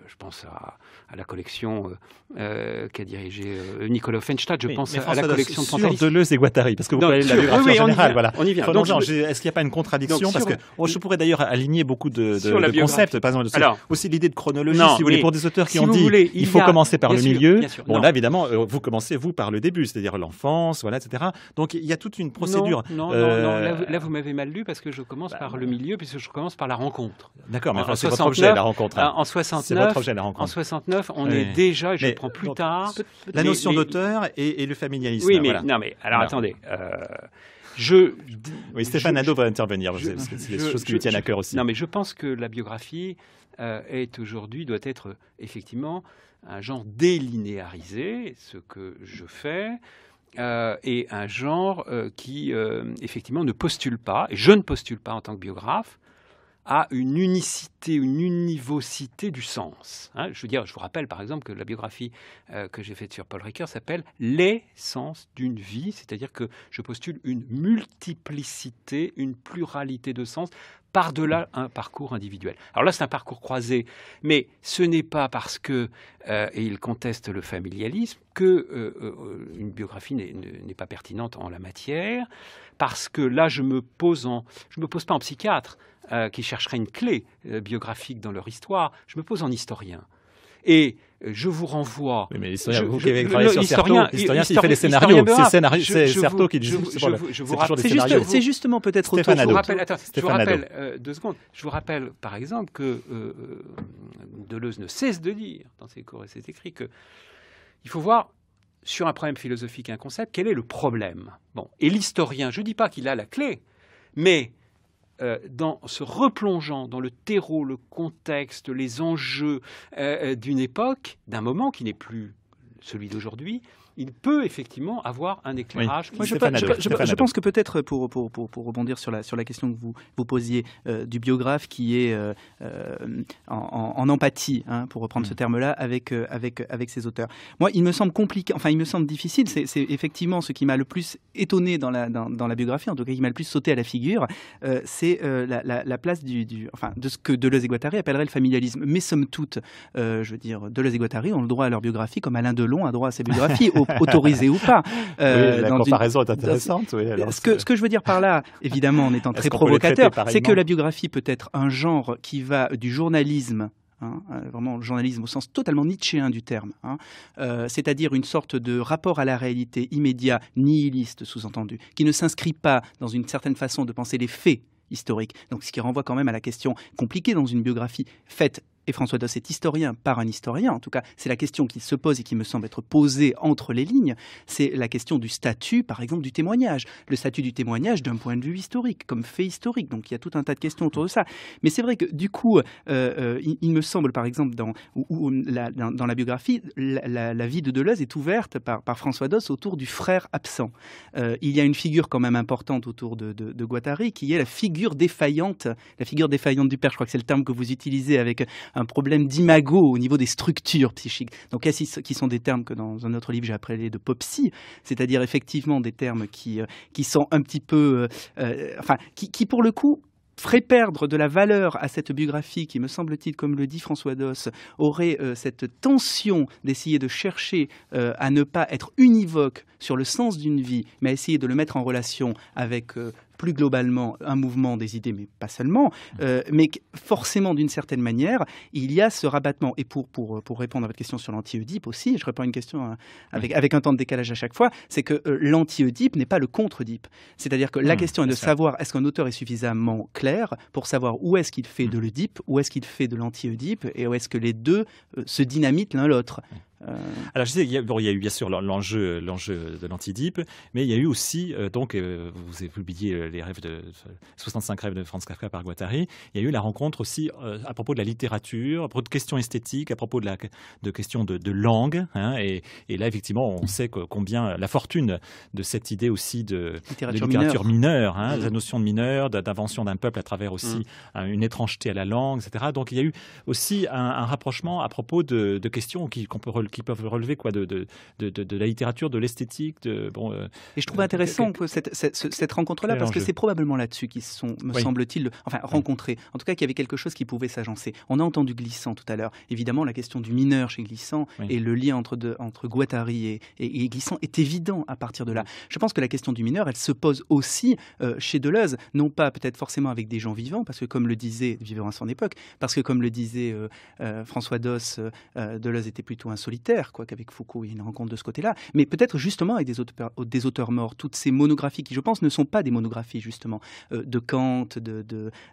je pense à à la collection euh, euh qu'a dirigé euh, Nicolas Fenstadt, je pense à la collection de Sur Deleuze et Guattari, parce que vous la biographie en général. Voilà. Donc, Est-ce qu'il n'y a pas une contradiction Parce que oh, je pourrais d'ailleurs aligner beaucoup de, de, concepts, par exemple, aussi l'idée de chronologie, si vous voulez, pour des auteurs qui ont dit il, faut commencer par le milieu. bon, là, évidemment, euh, vous commencez, vous, par le début, c'est-à-dire l'enfance, voilà, etc. Donc, il y a toute une procédure. Non, non, là, vous m'avez mal lu parce que je commence bah, par le milieu, puisque je commence par la rencontre. D'accord, mais c'est votre hein. objet, la rencontre. En 69, on est déjà, je prends plus tard. La notion d'auteur et, le familialisme. Oui, mais non, mais alors, attendez. Euh, je, oui, Stéphane Hadot va intervenir. C'est des choses qui me tiennent à cœur aussi. Non, mais je pense que la biographie euh, est aujourd'hui, doit être effectivement un genre délinéarisé, ce que je fais. Euh, et un genre qui, effectivement, ne postule pas, et je ne postule pas en tant que biographe, à une unicité, une univocité du sens. Hein. je veux dire, je vous rappelle par exemple que la biographie euh, que j'ai faite sur Paul Ricoeur s'appelle Les sens d'une vie, c'est-à-dire que je postule une multiplicité, une pluralité de sens par-delà un parcours individuel. Alors là, c'est un parcours croisé, mais ce n'est pas parce que, euh, et il conteste le familialisme, que euh, euh, une biographie n'est pas pertinente en la matière, parce que là, je me pose me pose pas en psychiatre qui chercherait une clé biographique dans leur histoire, je me pose en historien. Et euh, je vous renvoie. mais l'historien, vous qui avez travaillé sur Certeau, l'historien, s'il fait les scénarios, c'est Certo qui rappelle. C'est justement peut-être autre Je vous rappelle, attends, je vous rappelle euh, deux secondes. Je vous rappelle, par exemple, que euh, Deleuze ne cesse de dire dans ses cours et ses écrits que il faut voir sur un problème philosophique, un concept, quel est le problème. Bon, et l'historien, je ne dis pas qu'il a la clé, mais euh, dans se replongeant dans le terreau, le contexte, les enjeux euh, euh, d'une époque, d'un moment qui n'est plus celui d'aujourd'hui, il peut effectivement avoir un éclairage. je, pense que peut-être pour, rebondir sur la, sur la question que vous, vous posiez euh, du biographe qui est euh, euh, en, empathie, hein, pour reprendre ce mm. terme-là, avec, avec, avec ses auteurs. Moi, il me semble compliqué, enfin, il me semble difficile. C'est effectivement ce qui m'a le plus étonné dans la, dans, la biographie, en tout cas qui m'a le plus sauté à la figure, c'est la, place du, du, enfin, de ce que Deleuze et Guattari appelleraient le familialisme. Mais somme toute, je veux dire, Deleuze et Guattari ont le droit à leur biographie comme Alain Delon a droit à sa biographie. autorisé ou pas. la euh, comparaison est intéressante. ce, que, je veux dire par là, évidemment, en étant très provocateur, c'est que la biographie peut être un genre qui va du journalisme hein, euh, vraiment le journalisme au sens totalement nietzschéen du terme, hein, euh, c'est-à-dire une sorte de rapport à la réalité immédiat, nihiliste sous-entendu, qui ne s'inscrit pas dans une certaine façon de penser les faits historiques, donc ce qui renvoie quand même à la question compliquée dans une biographie faite et François Doss est historien par un historien, en tout cas, c'est la question qui se pose et qui me semble être posée entre les lignes, c'est la question du statut, par exemple, du témoignage. Le statut du témoignage d'un point de vue historique, comme fait historique. Donc il y a tout un tas de questions autour de ça. Mais c'est vrai que du coup, euh, euh, il, me semble, par exemple, dans, euh, la, dans, la biographie, la, vie de Deleuze est ouverte par, François Doss autour du frère absent. il y a une figure quand même importante autour de, de Guattari qui est la figure défaillante, la figure défaillante du père. Je crois que c'est le terme que vous utilisez avec un problème d'imago au niveau des structures psychiques. Donc, qui sont des termes que dans un autre livre j'ai appelé de popsy, c'est-à-dire effectivement des termes qui, euh, sont un petit peu, euh, euh, enfin, qui, pour le coup ferait perdre de la valeur à cette biographie qui, me semble-t-il, comme le dit François Doss, aurait cette tension d'essayer de chercher à ne pas être univoque sur le sens d'une vie, mais à essayer de le mettre en relation avec plus globalement un mouvement des idées, mais pas seulement, euh, mais forcément d'une certaine manière, il y a ce rabattement. Et pour, répondre à votre question sur l'anti-Oedipe aussi, je réponds à une question hein, avec, un temps de décalage à chaque fois, c'est que euh, l'anti-Oedipe n'est pas le contre-Oedipe. C'est-à-dire que la mmh, question est de savoir est-ce qu'un auteur est suffisamment clair pour savoir où est-ce qu'il fait mmh. de l'Oedipe, où est-ce qu'il fait de l'anti-Oedipe, et où est-ce que les deux euh, se dynamitent l'un l'autre. Mmh. Euh, Alors, je sais, il y, a, eu bien sûr l'enjeu, euh, l'enjeu de l'antidipe mais il y a eu aussi, euh, donc, vous avez publié les rêves de 65 rêves de Franz Kafka par Guattari. Il y a eu la rencontre aussi à propos de la littérature, à propos de questions esthétiques, à propos de, la, questions de, langue. Hein, et, là, effectivement, on sait combien la fortune de cette idée aussi de littérature, mineure, hein, la notion de mineur, d'invention d'un peuple à travers aussi mm. hein, une étrangeté à la langue, etc. Donc, il y a eu aussi un, rapprochement à propos de, de questions qu'on peut qu'ils peuvent relever quoi, de, de, de, de la littérature, de l'esthétique. De, bon, euh, Et je trouve euh, intéressant que cette, cette, rencontre-là, parce que c'est probablement là-dessus qu'ils se sont, me semble-t-il, enfin rencontrés. En tout cas, qu'il y avait quelque chose qui pouvait s'agencer. On a entendu Glissant tout à l'heure. Évidemment, la question du mineur chez Glissant et le lien entre, deux, entre Guattari et, et, Glissant est évident à partir de là. Je pense que la question du mineur, elle se pose aussi euh, chez Deleuze, non pas peut-être forcément avec des gens vivants, parce que comme le disait, vivant à son époque, parce que comme le disait François Doss, Deleuze était plutôt un quoi qu'avec Foucault. Il y a une rencontre de ce côté-là. Mais peut-être justement avec oh, des auteurs, morts. Toutes ces monographies qui, je pense, ne sont pas des monographies justement euh, de Kant, de,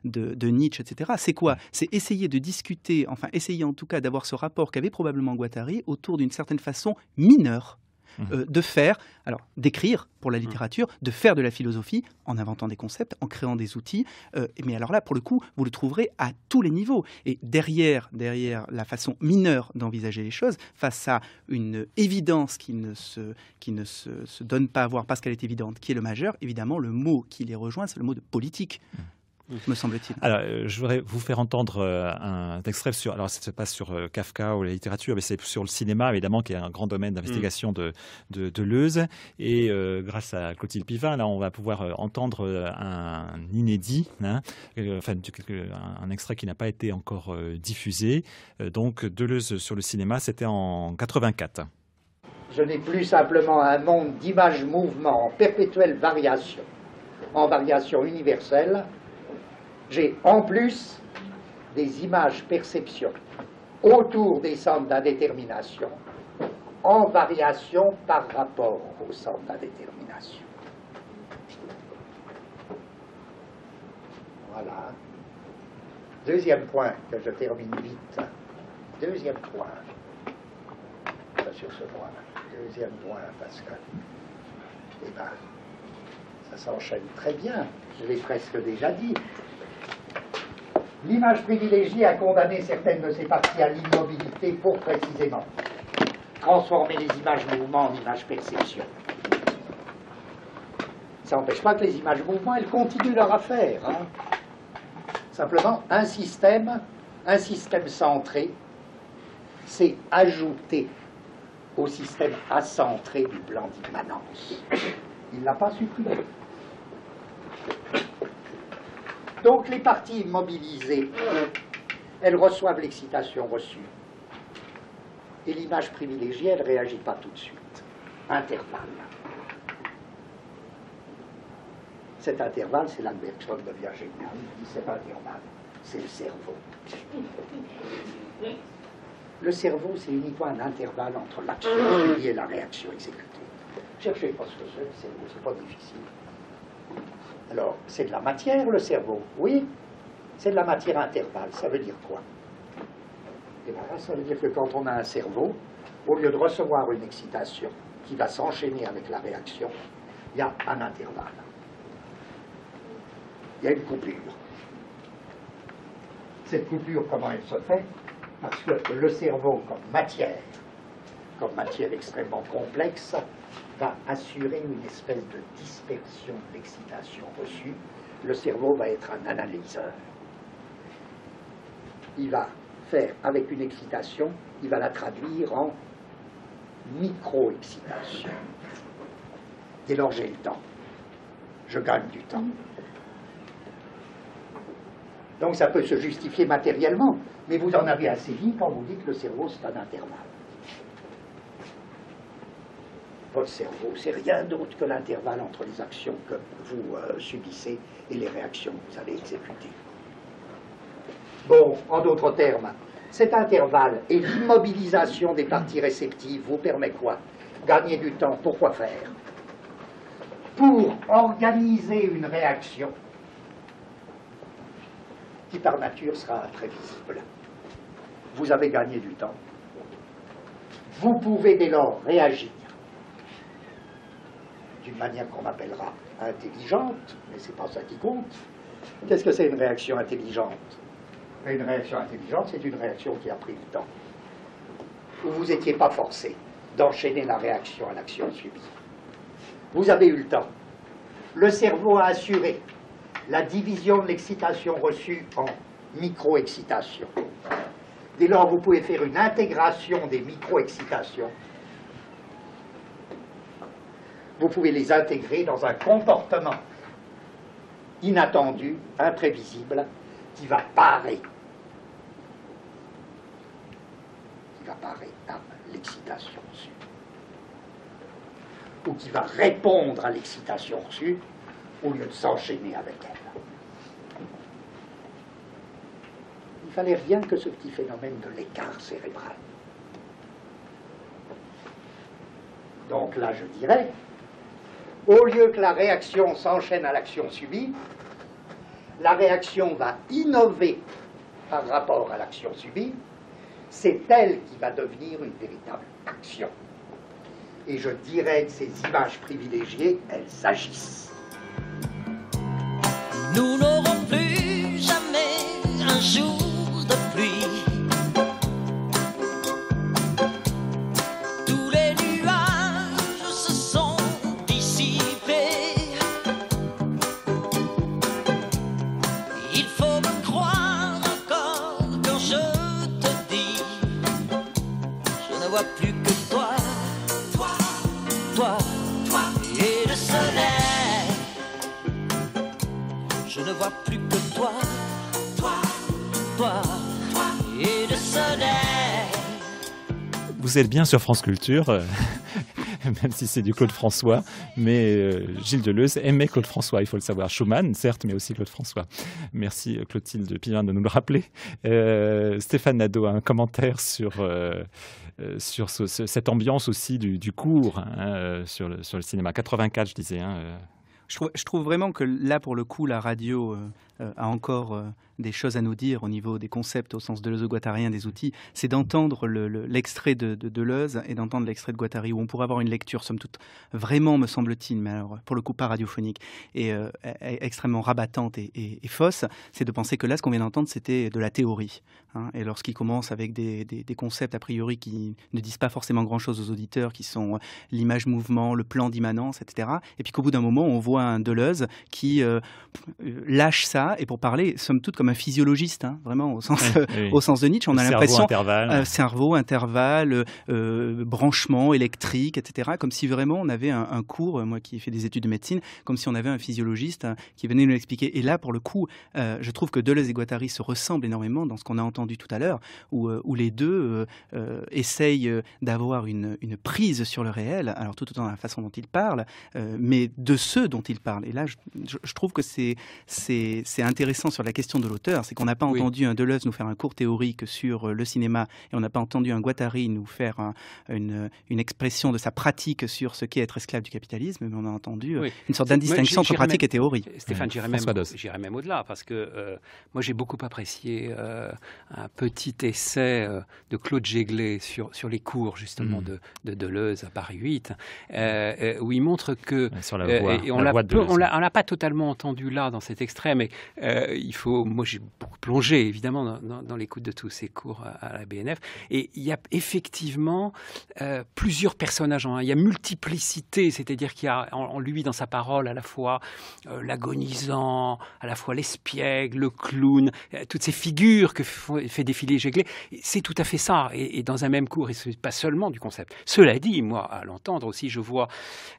de Nietzsche, etc. C'est quoi C'est essayer de discuter, enfin essayer en tout cas d'avoir ce rapport qu'avait probablement Guattari autour d'une certaine façon mineure Mhm. Euh, de faire, alors d'écrire pour la mhm. littérature, de faire de la philosophie en inventant des concepts, en créant des outils. Euh, mais alors là, pour le coup, vous le trouverez à tous les niveaux. Et derrière, derrière la façon mineure d'envisager les choses, face à une évidence qui ne se, se donne pas à voir parce qu'elle est évidente, qui est le majeur, évidemment, le mot qui les rejoint, c'est le mot de politique. Mhm me semble-t-il. Alors, euh, je voudrais vous faire entendre euh, un extrait sur. Alors, ça se passe sur euh, Kafka ou la littérature, mais c'est sur le cinéma, évidemment, qui est un grand domaine d'investigation mm. de, de, Leuze. Et grâce à Clotilde Pivin, là, on va pouvoir entendre un inédit, hein, enfin, un extrait qui n'a pas été encore diffusé. Donc, Deleuze sur le cinéma, c'était en 84. Je n'ai plus simplement un monde d'images-mouvements en perpétuelle variation, en variation universelle, j'ai en plus des images perceptions autour des centres d'indétermination en variation par rapport aux centres d'indétermination. Voilà. Deuxième point que je termine vite. Deuxième point. Sur ce point. Deuxième point, parce que eh ben, ça s'enchaîne très bien. Je l'ai presque déjà dit. L'image privilégiée a condamné certaines de ses parties à l'immobilité pour précisément transformer les images mouvement en images perception. Ça n'empêche pas que les images mouvement, elles continuent leur affaire. Hein. Simplement, un système, un système centré, s'est ajouté au système ascentré du plan d'immanence. Il n'a l'a pas supprimé. Donc les parties immobilisées, elles reçoivent l'excitation reçue. Et l'image privilégiée, elle ne réagit pas tout de suite. Intervalle. Cet intervalle, c'est là de Virginia. c'est pas l'intervalle, c'est le cerveau. Le cerveau, c'est uniquement un intervalle entre l'action et la réaction exécutée. Cherchez pas ce que c'est, c'est pas difficile. Alors, c'est de la matière, le cerveau, oui, c'est de la matière intervalle. Ça veut dire quoi Et eh bien ça veut dire que quand on a un cerveau, au lieu de recevoir une excitation qui va s'enchaîner avec la réaction, il y a un intervalle. Il y a une coupure. Cette coupure, comment elle se fait Parce que le cerveau, comme matière, comme matière extrêmement complexe, va assurer une espèce de dispersion d'excitation reçue. Le cerveau va être un analyseur. Il va faire avec une excitation, il va la traduire en micro-excitation. Dès lors, j'ai le temps. Je gagne du temps. Donc ça peut se justifier matériellement, mais vous en avez assez dit quand vous dites que le cerveau, c'est un intervalle votre cerveau. C'est rien d'autre que l'intervalle entre les actions que vous euh, subissez et les réactions que vous allez exécuter. Bon, en d'autres termes, cet intervalle et l'immobilisation des parties réceptives vous permet quoi Gagner du temps. Pourquoi faire Pour organiser une réaction qui par nature sera très visible. Vous avez gagné du temps. Vous pouvez dès lors réagir d'une manière qu'on appellera intelligente, mais ce n'est pas ça qui compte. Qu'est-ce que c'est une réaction intelligente Une réaction intelligente, c'est une réaction qui a pris du temps. vous n'étiez pas forcé d'enchaîner la réaction à l'action subie. Vous avez eu le temps. Le cerveau a assuré la division de l'excitation reçue en micro-excitation. Dès lors, vous pouvez faire une intégration des micro-excitations vous pouvez les intégrer dans un comportement inattendu, imprévisible, qui va parer. Qui va parer à l'excitation reçue. Ou qui va répondre à l'excitation reçue au lieu de s'enchaîner avec elle. Il ne fallait rien que ce petit phénomène de l'écart cérébral. Donc là, je dirais, au lieu que la réaction s'enchaîne à l'action subie, la réaction va innover par rapport à l'action subie. C'est elle qui va devenir une véritable action. Et je dirais que ces images privilégiées, elles agissent. Nous n'aurons plus jamais un jour vous êtes bien sur France Culture, euh, même si c'est du Claude François, mais euh, Gilles Deleuze aimait Claude François, il faut le savoir. Schumann, certes, mais aussi Claude François. Merci euh, Clotilde Pivin de nous le rappeler. Stéphane Nado a un commentaire sur, sur cette ambiance aussi du, cours hein, sur, le, cinéma. 84, je disais. Hein, je, trouve, vraiment que là, pour le coup, la radio euh, a encore euh, des choses à nous dire au niveau des concepts, au sens de Deleuze des outils, c'est d'entendre l'extrait de, Deleuze et d'entendre l'extrait de Guattari, où on pourrait avoir une lecture, somme toute, vraiment, me semble-t-il, mais alors pour le coup pas radiophonique, et euh, e, e, extrêmement rabattante et, fausse, c'est de penser que là, ce qu'on vient d'entendre, c'était de la théorie. Hein. et lorsqu'il commence avec des, concepts a priori qui ne disent pas forcément grand-chose aux auditeurs, qui sont l'image-mouvement, le plan d'immanence, etc., et puis qu'au bout d'un moment, on voit un Deleuze qui lâche ça et pour parler, somme toute, comme un physiologiste, hein, vraiment au sens, de Nietzsche, on a l'impression. Intervalle. Euh, cerveau, intervalle, euh, euh, branchement électrique, etc. Comme si vraiment on avait un, cours, moi qui ai fait des études de médecine, comme si on avait un physiologiste hein, qui venait nous l'expliquer. Et là, pour le coup, je trouve que Deleuze et Guattari se ressemblent énormément dans ce qu'on a entendu tout à l'heure, où, les deux essayent d'avoir une, prise sur le réel, alors tout autant la façon dont ils parlent, mais de ceux dont ils parlent. Et là, je trouve que c'est c'est intéressant sur la question de l'auteur, c'est qu'on n'a pas entendu un Deleuze nous faire un cours théorique sur euh, le cinéma et on n'a pas entendu un Guattari nous faire une, expression de sa pratique sur ce qu'est être esclave du capitalisme, mais on a entendu euh, une sorte d'indistinction entre pratique et théorie. Stéphane, j'irais même, au-delà parce que euh, moi j'ai beaucoup apprécié un petit essai de Claude Jéglet sur, les cours justement hmm. de, Deleuze à Paris 8 où il montre que la on la l'a pas totalement entendu là dans cet extrait, mais euh, il faut, moi, j'ai beaucoup plongé évidemment dans, l'écoute de tous ces cours à, la BNF. Et il y a effectivement euh, plusieurs personnages. un, Il y a multiplicité, c'est-à-dire qu'il y a en, lui, dans sa parole, à la fois euh, l'agonisant, à la fois l'espiègle, le clown, toutes ces figures que fait défiler Jéglé. C'est tout à fait ça. Et, et, dans un même cours, et ce n'est pas seulement du concept. Cela dit, moi, à l'entendre aussi, je vois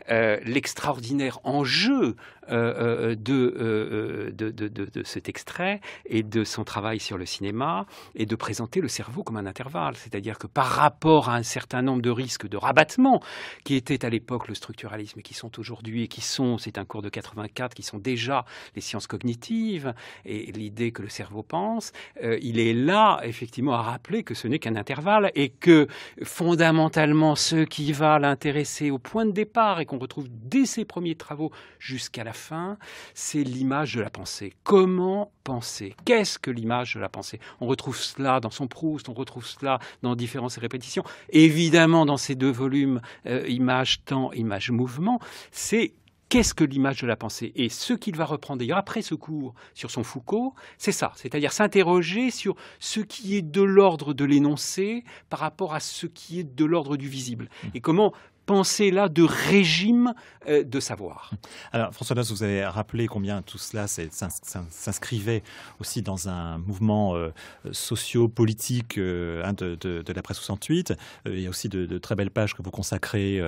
l'extraordinaire enjeu euh, euh, euh, de, de, de, cet extrait et de son travail sur le cinéma et de présenter le cerveau comme un intervalle. C'est-à-dire que par rapport à un certain nombre de risques de rabattement qui étaient à l'époque le structuralisme et qui sont aujourd'hui et qui sont, c'est un cours de 84, qui sont déjà les sciences cognitives et l'idée que le cerveau pense, il est là effectivement à rappeler que ce n'est qu'un intervalle et que fondamentalement ce qui va l'intéresser au point de départ et qu'on retrouve dès ses premiers travaux jusqu'à la fin, c'est l'image de la pensée. Comment penser Qu'est-ce que l'image de la pensée On retrouve cela dans son Proust, on retrouve cela dans différentes répétitions. Évidemment, dans ces deux volumes, euh, image temps, image mouvement, c'est qu'est-ce que l'image de la pensée Et ce qu'il va reprendre d'ailleurs après ce cours sur son Foucault, c'est ça, c'est-à-dire s'interroger sur ce qui est de l'ordre de l'énoncé par rapport à ce qui est de l'ordre du visible. Mmh. Et comment pensée-là de régime euh, de savoir. Alors, François Doss, vous avez rappelé combien tout cela s'inscrivait aussi dans un mouvement euh, socio-politique euh, hein, de, la presse 68. il y a aussi de, très belles pages que vous consacrez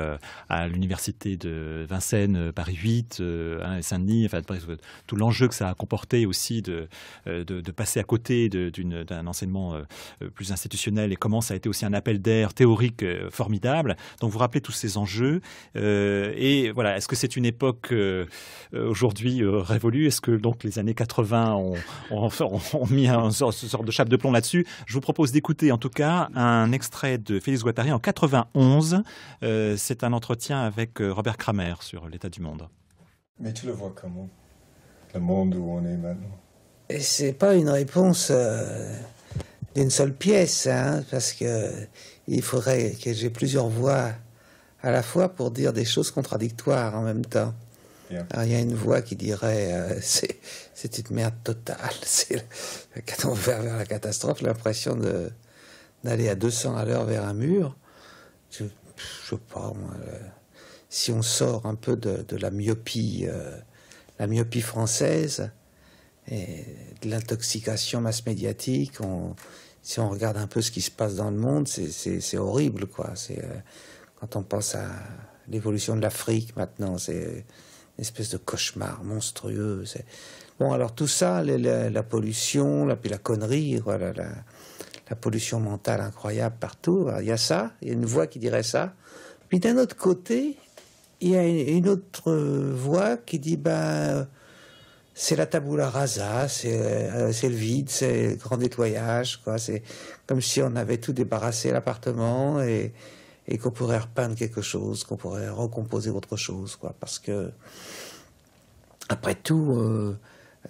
à l'université de Vincennes, Paris 8, hein, Saint-Denis, enfin, tout l'enjeu que ça a comporté aussi de, de, passer à côté d'un enseignement plus institutionnel et comment ça a été aussi un appel d'air théorique formidable. Donc, vous rappelez tous ces enjeux euh, Et voilà, est-ce que c'est une époque euh, euh, aujourd'hui révolue Est-ce que donc les années 80 ont, mis une sorte de chape de plomb là-dessus Je vous propose d'écouter en tout cas un extrait de Félix Guattari en 91. c'est un entretien avec Robert Kramer sur l'état du monde. Mais tu le vois comment Le monde où on est maintenant Et c'est pas une réponse d'une seule pièce, hein, parce que il faudrait que j'ai plusieurs voix à la fois pour dire des choses contradictoires en même temps. il y a une voix qui dirait euh, c'est une merde totale. Quand on va vers la catastrophe, l'impression d'aller à 200 à l'heure vers un mur. Je, je sais pas, moi, euh, si on sort un peu de, la myopie, euh, la myopie française et de l'intoxication masse médiatique, si on regarde un peu ce qui se passe dans le monde, c'est horrible, quoi. C'est quand on pense à l'évolution de l'Afrique maintenant, c'est une espèce de cauchemar monstrueux. Bon, alors tout ça, la, pollution, la, puis la connerie, voilà, la, pollution mentale incroyable partout, il y a ça, il y a une voix qui dirait ça. Puis d'un autre côté, il y a une, autre voix qui dit, ben c'est la taboula rasa, euh, c'est le vide, c'est le grand nettoyage, quoi. C'est comme si on avait tout débarrassé l'appartement et, et qu'on pourrait repeindre quelque chose, qu'on pourrait recomposer autre chose, quoi. Parce que, après tout, euh,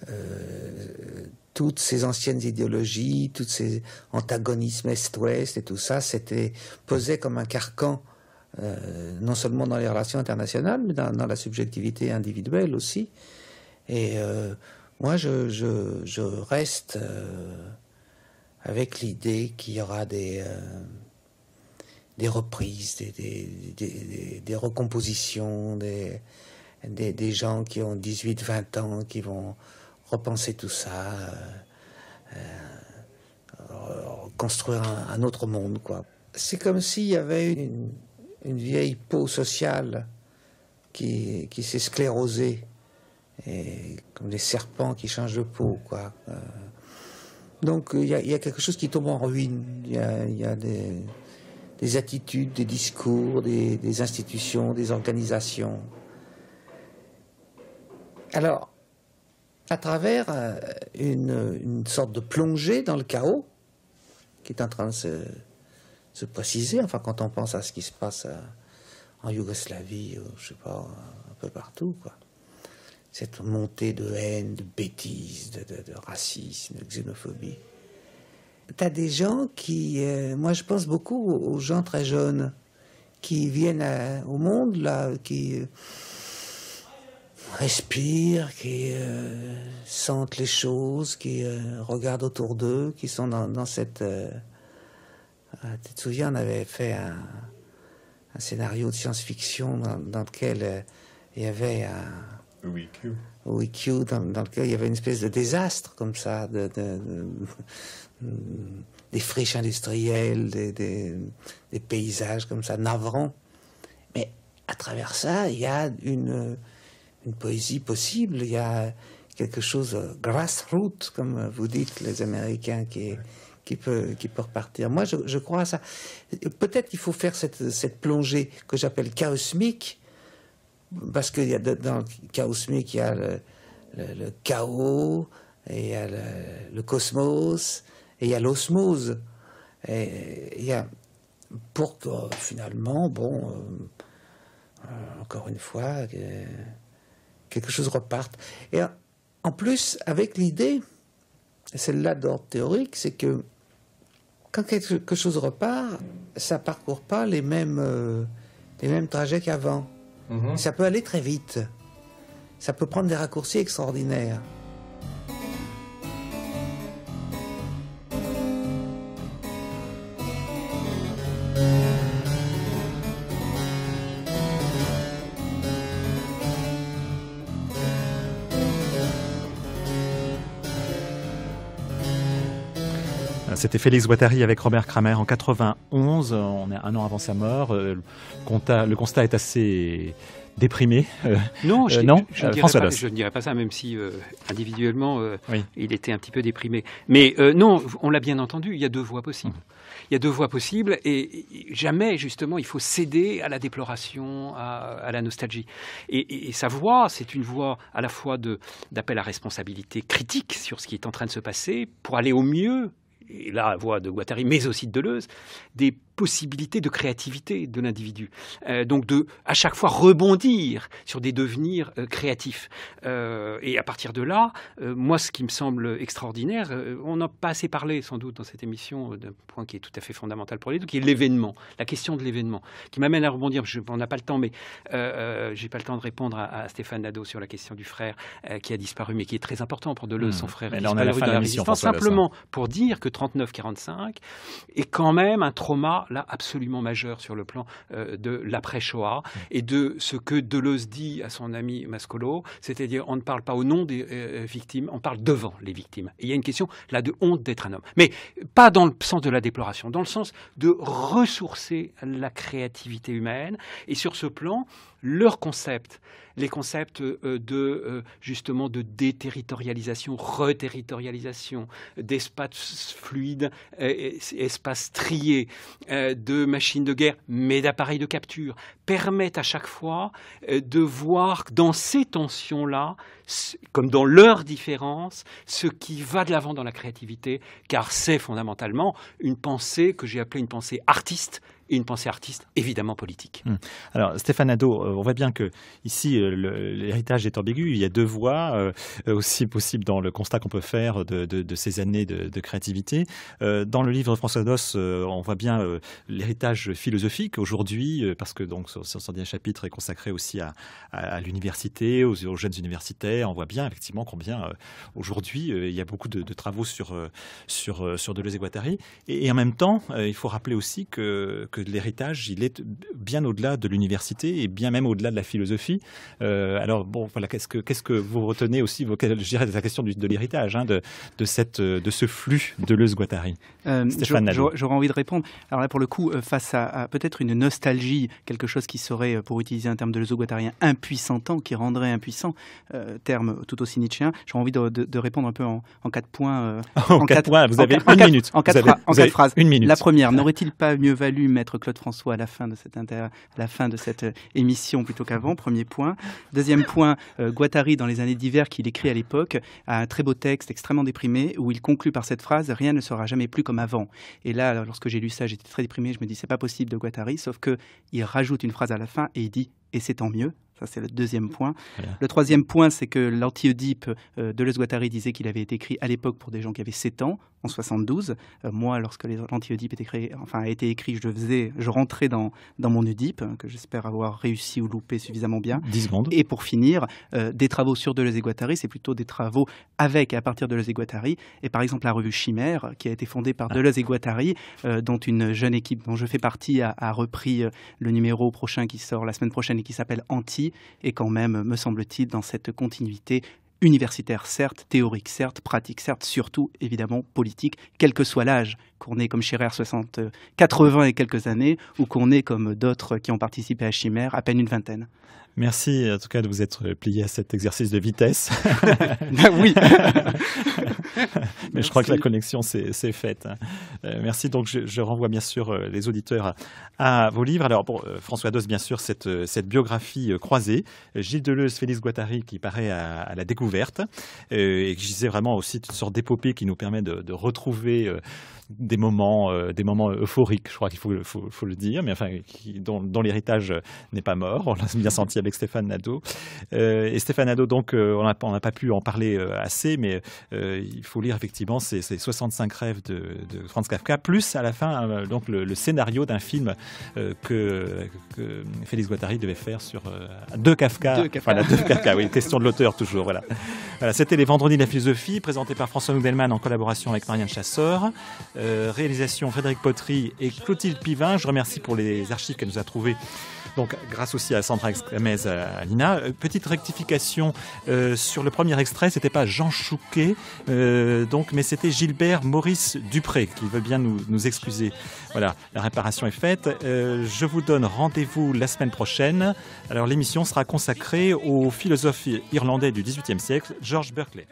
euh, toutes ces anciennes idéologies, tous ces antagonismes Est-Ouest et tout ça, c'était posé comme un carcan, euh, non seulement dans les relations internationales, mais dans, la subjectivité individuelle aussi. Et moi, je reste avec l'idée qu'il y aura des des reprises, des, des, des, des recompositions, des, gens qui ont 18, 20 ans, qui vont repenser tout ça, euh, euh, construire un, autre monde, quoi. C'est comme s'il y avait une, une, vieille peau sociale qui, qui s'est sclérosée, et comme des serpents qui changent de peau, quoi. Euh. donc il y, a quelque chose qui tombe en ruine, il y a des des attitudes, des discours, des, institutions, des organisations. Alors, à travers euh, une, sorte de plongée dans le chaos qui est en train de se, préciser, enfin quand on pense à ce qui se passe euh, en Yougoslavie, ou je sais pas, un peu partout, quoi. Cette montée de haine, de bêtises, de racisme, de xénophobie tu as des gens qui. Euh, moi, je pense beaucoup aux gens très jeunes qui viennent euh, au monde, là, qui euh, respirent, qui sentent les choses, qui regardent autour d'eux, qui sont dans, cette. Ah, tu te souviens, on avait fait un, scénario de science-fiction dans, lequel il y avait un. dans, lequel il y avait une espèce de désastre comme ça, de euh, des friches industrielles, des, des, paysages comme ça, navrants. Mais à travers ça, il y a une, une poésie possible, il y a quelque chose de euh, grassroots, comme vous dites les Américains, qui, qui, peut, qui peut repartir. Moi, je, crois à ça. Peut-être qu'il faut faire cette, cette plongée que j'appelle chaosmique, parce que y a, dans le chaosmique, il y a le, le, chaos, et il y a le cosmos, et il y a l'osmose. Et il y a pour que euh, finalement, bon, euh, euh, encore une fois, quelque chose reparte. Et en plus, avec l'idée, celle-là d'ordre théorique, c'est que quand quelque chose repart, ça parcourt pas les mêmes, les mêmes trajets qu'avant. Mhm. Ça peut aller très vite. Ça peut prendre des raccourcis extraordinaires. C'était Félix Guattari avec Robert Kramer en 91. On est un an avant sa mort. Euh, le constat, est assez déprimé. Euh, non, euh, je, ne dirais pas ça, même si individuellement, il était un petit peu déprimé. Mais non, on l'a bien entendu, il y a deux voies possibles. Mmh. Il y a deux voies possibles et jamais, justement, il faut céder à la déploration, à, la nostalgie. Et, et sa voix, c'est une voix à la fois d'appel à responsabilité critique sur ce qui est en train de se passer pour aller au mieux et là, la voix de Guattari, mais aussi de Deleuze, des possibilité de créativité de l'individu. Euh, donc de à chaque fois rebondir sur des devenirs euh, créatifs. Euh, et à partir de là, moi, ce qui me semble extraordinaire, on n'a pas assez parlé sans doute dans cette émission d'un point qui est tout à fait fondamental pour les deux, qui est l'événement, la question de l'événement, qui m'amène à rebondir. Je, on n'a pas le temps, mais je n'ai pas le temps de répondre à, Stéphane Nadeau sur la question du frère qui a disparu, mais qui est très important pour Deleuze. le mmh. Son frère là, disparu dans la, la résistance, simplement pour dire que 39-45 est quand même un trauma là absolument majeur sur le plan euh, de l'après-Shoah mmh. et de ce que Deleuze dit à son ami Mascolo, c'est-à-dire on ne parle pas au nom des euh, euh, victimes, on parle devant les victimes. il y a une question là de honte d'être un homme, mais pas dans le sens de la déploration, dans le sens de ressourcer la créativité humaine. Et sur ce plan, leurs concepts, les concepts euh, de euh, justement de déterritorialisation, reterritorialisation, d'espace fluide, euh, espace trié, de machines de guerre, mais d'appareils de capture, permettent à chaque fois de voir dans ces tensions-là comme dans leur différence, ce qui va de l'avant dans la créativité, car c'est fondamentalement une pensée que j'ai appelée une pensée artiste, et une pensée artiste évidemment politique. Hmm. Alors Stéphane Adot euh, on voit bien que ici euh, l'héritage est ambigu. Il y a deux voies euh, aussi possibles dans le constat qu'on peut faire de, ces années de, créativité. dans le livre de François Doss on voit bien l'héritage philosophique aujourd'hui, parce que donc son, dernier chapitre est consacré aussi à, l'université, aux, aux, jeunes universitaires on voit bien effectivement combien euh, aujourd'hui euh, il y a beaucoup de, travaux sur, euh, sur, sur Deleuze et Guattari. Et, en même temps, il faut rappeler aussi que, que l'héritage, il est bien au-delà de l'université et bien même au-delà de la philosophie. alors bon, voilà, qu'est-ce que, que vous retenez aussi, je dirais, de la question de l'héritage, hein, de, de, de ce flux Deleuze-Guattari euh, J'aurais envie de répondre. Alors là, pour le coup, face à, peut-être une nostalgie, quelque chose qui serait, pour utiliser un terme de deleuze guattari impuissantant, qui rendrait impuissant, terme tout aussi nietzschéen. J'ai envie de, répondre un peu en, quatre points. en, quatre, points, euh, vous avez une minute. En quatre, phrases. Une minute. La première, n'aurait-il pas mieux valu mettre Claude François à la fin de cette, la fin de cette euh, émission plutôt qu'avant Premier point. Deuxième point, euh, Guattari, dans les années d'hiver qu'il écrit à l'époque, a un très beau texte extrêmement déprimé où il conclut par cette phrase Rien ne sera jamais plus comme avant. Et là, lorsque j'ai lu ça, j'étais très déprimé. Je me dis C'est pas possible de Guattari, sauf que il rajoute une phrase à la fin et il dit Et c'est tant mieux, ça, c'est le deuxième point. Le troisième point, c'est que l'anti-Oedipe euh, de deleuze disait qu'il avait été écrit à l'époque pour des gens qui avaient 7 ans. 72. Euh, moi, lorsque l'anti-Oedipe a été écrit, je faisais, je rentrais dans, mon Oedipe, que j'espère avoir réussi ou loupé suffisamment bien. 10 secondes. Et pour finir, euh, des travaux sur Deleuze et Guattari, c'est plutôt des travaux avec et à partir de Deleuze et Guattari. Et par exemple, la revue Chimère, qui a été fondée par Deleuze ah. et Guattari, euh, dont une jeune équipe dont je fais partie a, a, repris le numéro prochain qui sort la semaine prochaine et qui s'appelle Anti, et quand même, me semble-t-il, dans cette continuité universitaire, certes, théorique, certes, pratique, certes, surtout, évidemment, politique, quel que soit l'âge, qu'on ait comme Scherer 60, 80 euh, et quelques années, ou qu'on ait comme d'autres qui ont participé à Chimère, à peine une vingtaine. Merci en tout cas de vous être plié à cet exercice de vitesse. Ben oui. Mais je crois que la connexion s'est faite. Hein. Euh, merci. Donc je, renvoie bien sûr euh, les auditeurs à, vos livres. Alors pour euh, François Dos, bien sûr, cette, cette biographie croisée. Gilles Deleuze, Félix Guattari qui paraît à, la découverte. et qui je disais vraiment aussi une sorte d'épopée qui nous permet de retrouver des moments, euh, des moments euphoriques, je crois qu'il faut, le dire, mais enfin, qui, dont, l'héritage n'est pas mort. On l'a bien senti avec Stéphane Nadeau. Euh, et Stéphane Nadeau, donc, euh, on n'a pas pu en parler assez, mais il faut lire effectivement ces, 65 rêves de, Franz Kafka, plus à la fin, donc, le, scénario d'un film que, que, Félix Guattari devait faire sur deux Kafka. Deux Kafka. Kafka, oui, question de l'auteur toujours. Voilà. voilà C'était Les Vendredis de la philosophie, présenté par François Noudelman en collaboration avec Marianne Chasseur. Euh, réalisation Frédéric Potry et Clotilde Pivin. Je remercie pour les archives qu'elle nous a trouvées. Donc, grâce aussi à Sandra et à Lina. Euh, petite rectification euh, sur le premier extrait, ce n'était pas Jean Chouquet, mais c'était Gilbert Maurice Dupré qui veut bien nous, excuser. Voilà, la réparation est faite. je vous donne rendez-vous la semaine prochaine. Alors, l'émission sera consacrée au philosophe irlandais du XVIIIe siècle, George Berkeley.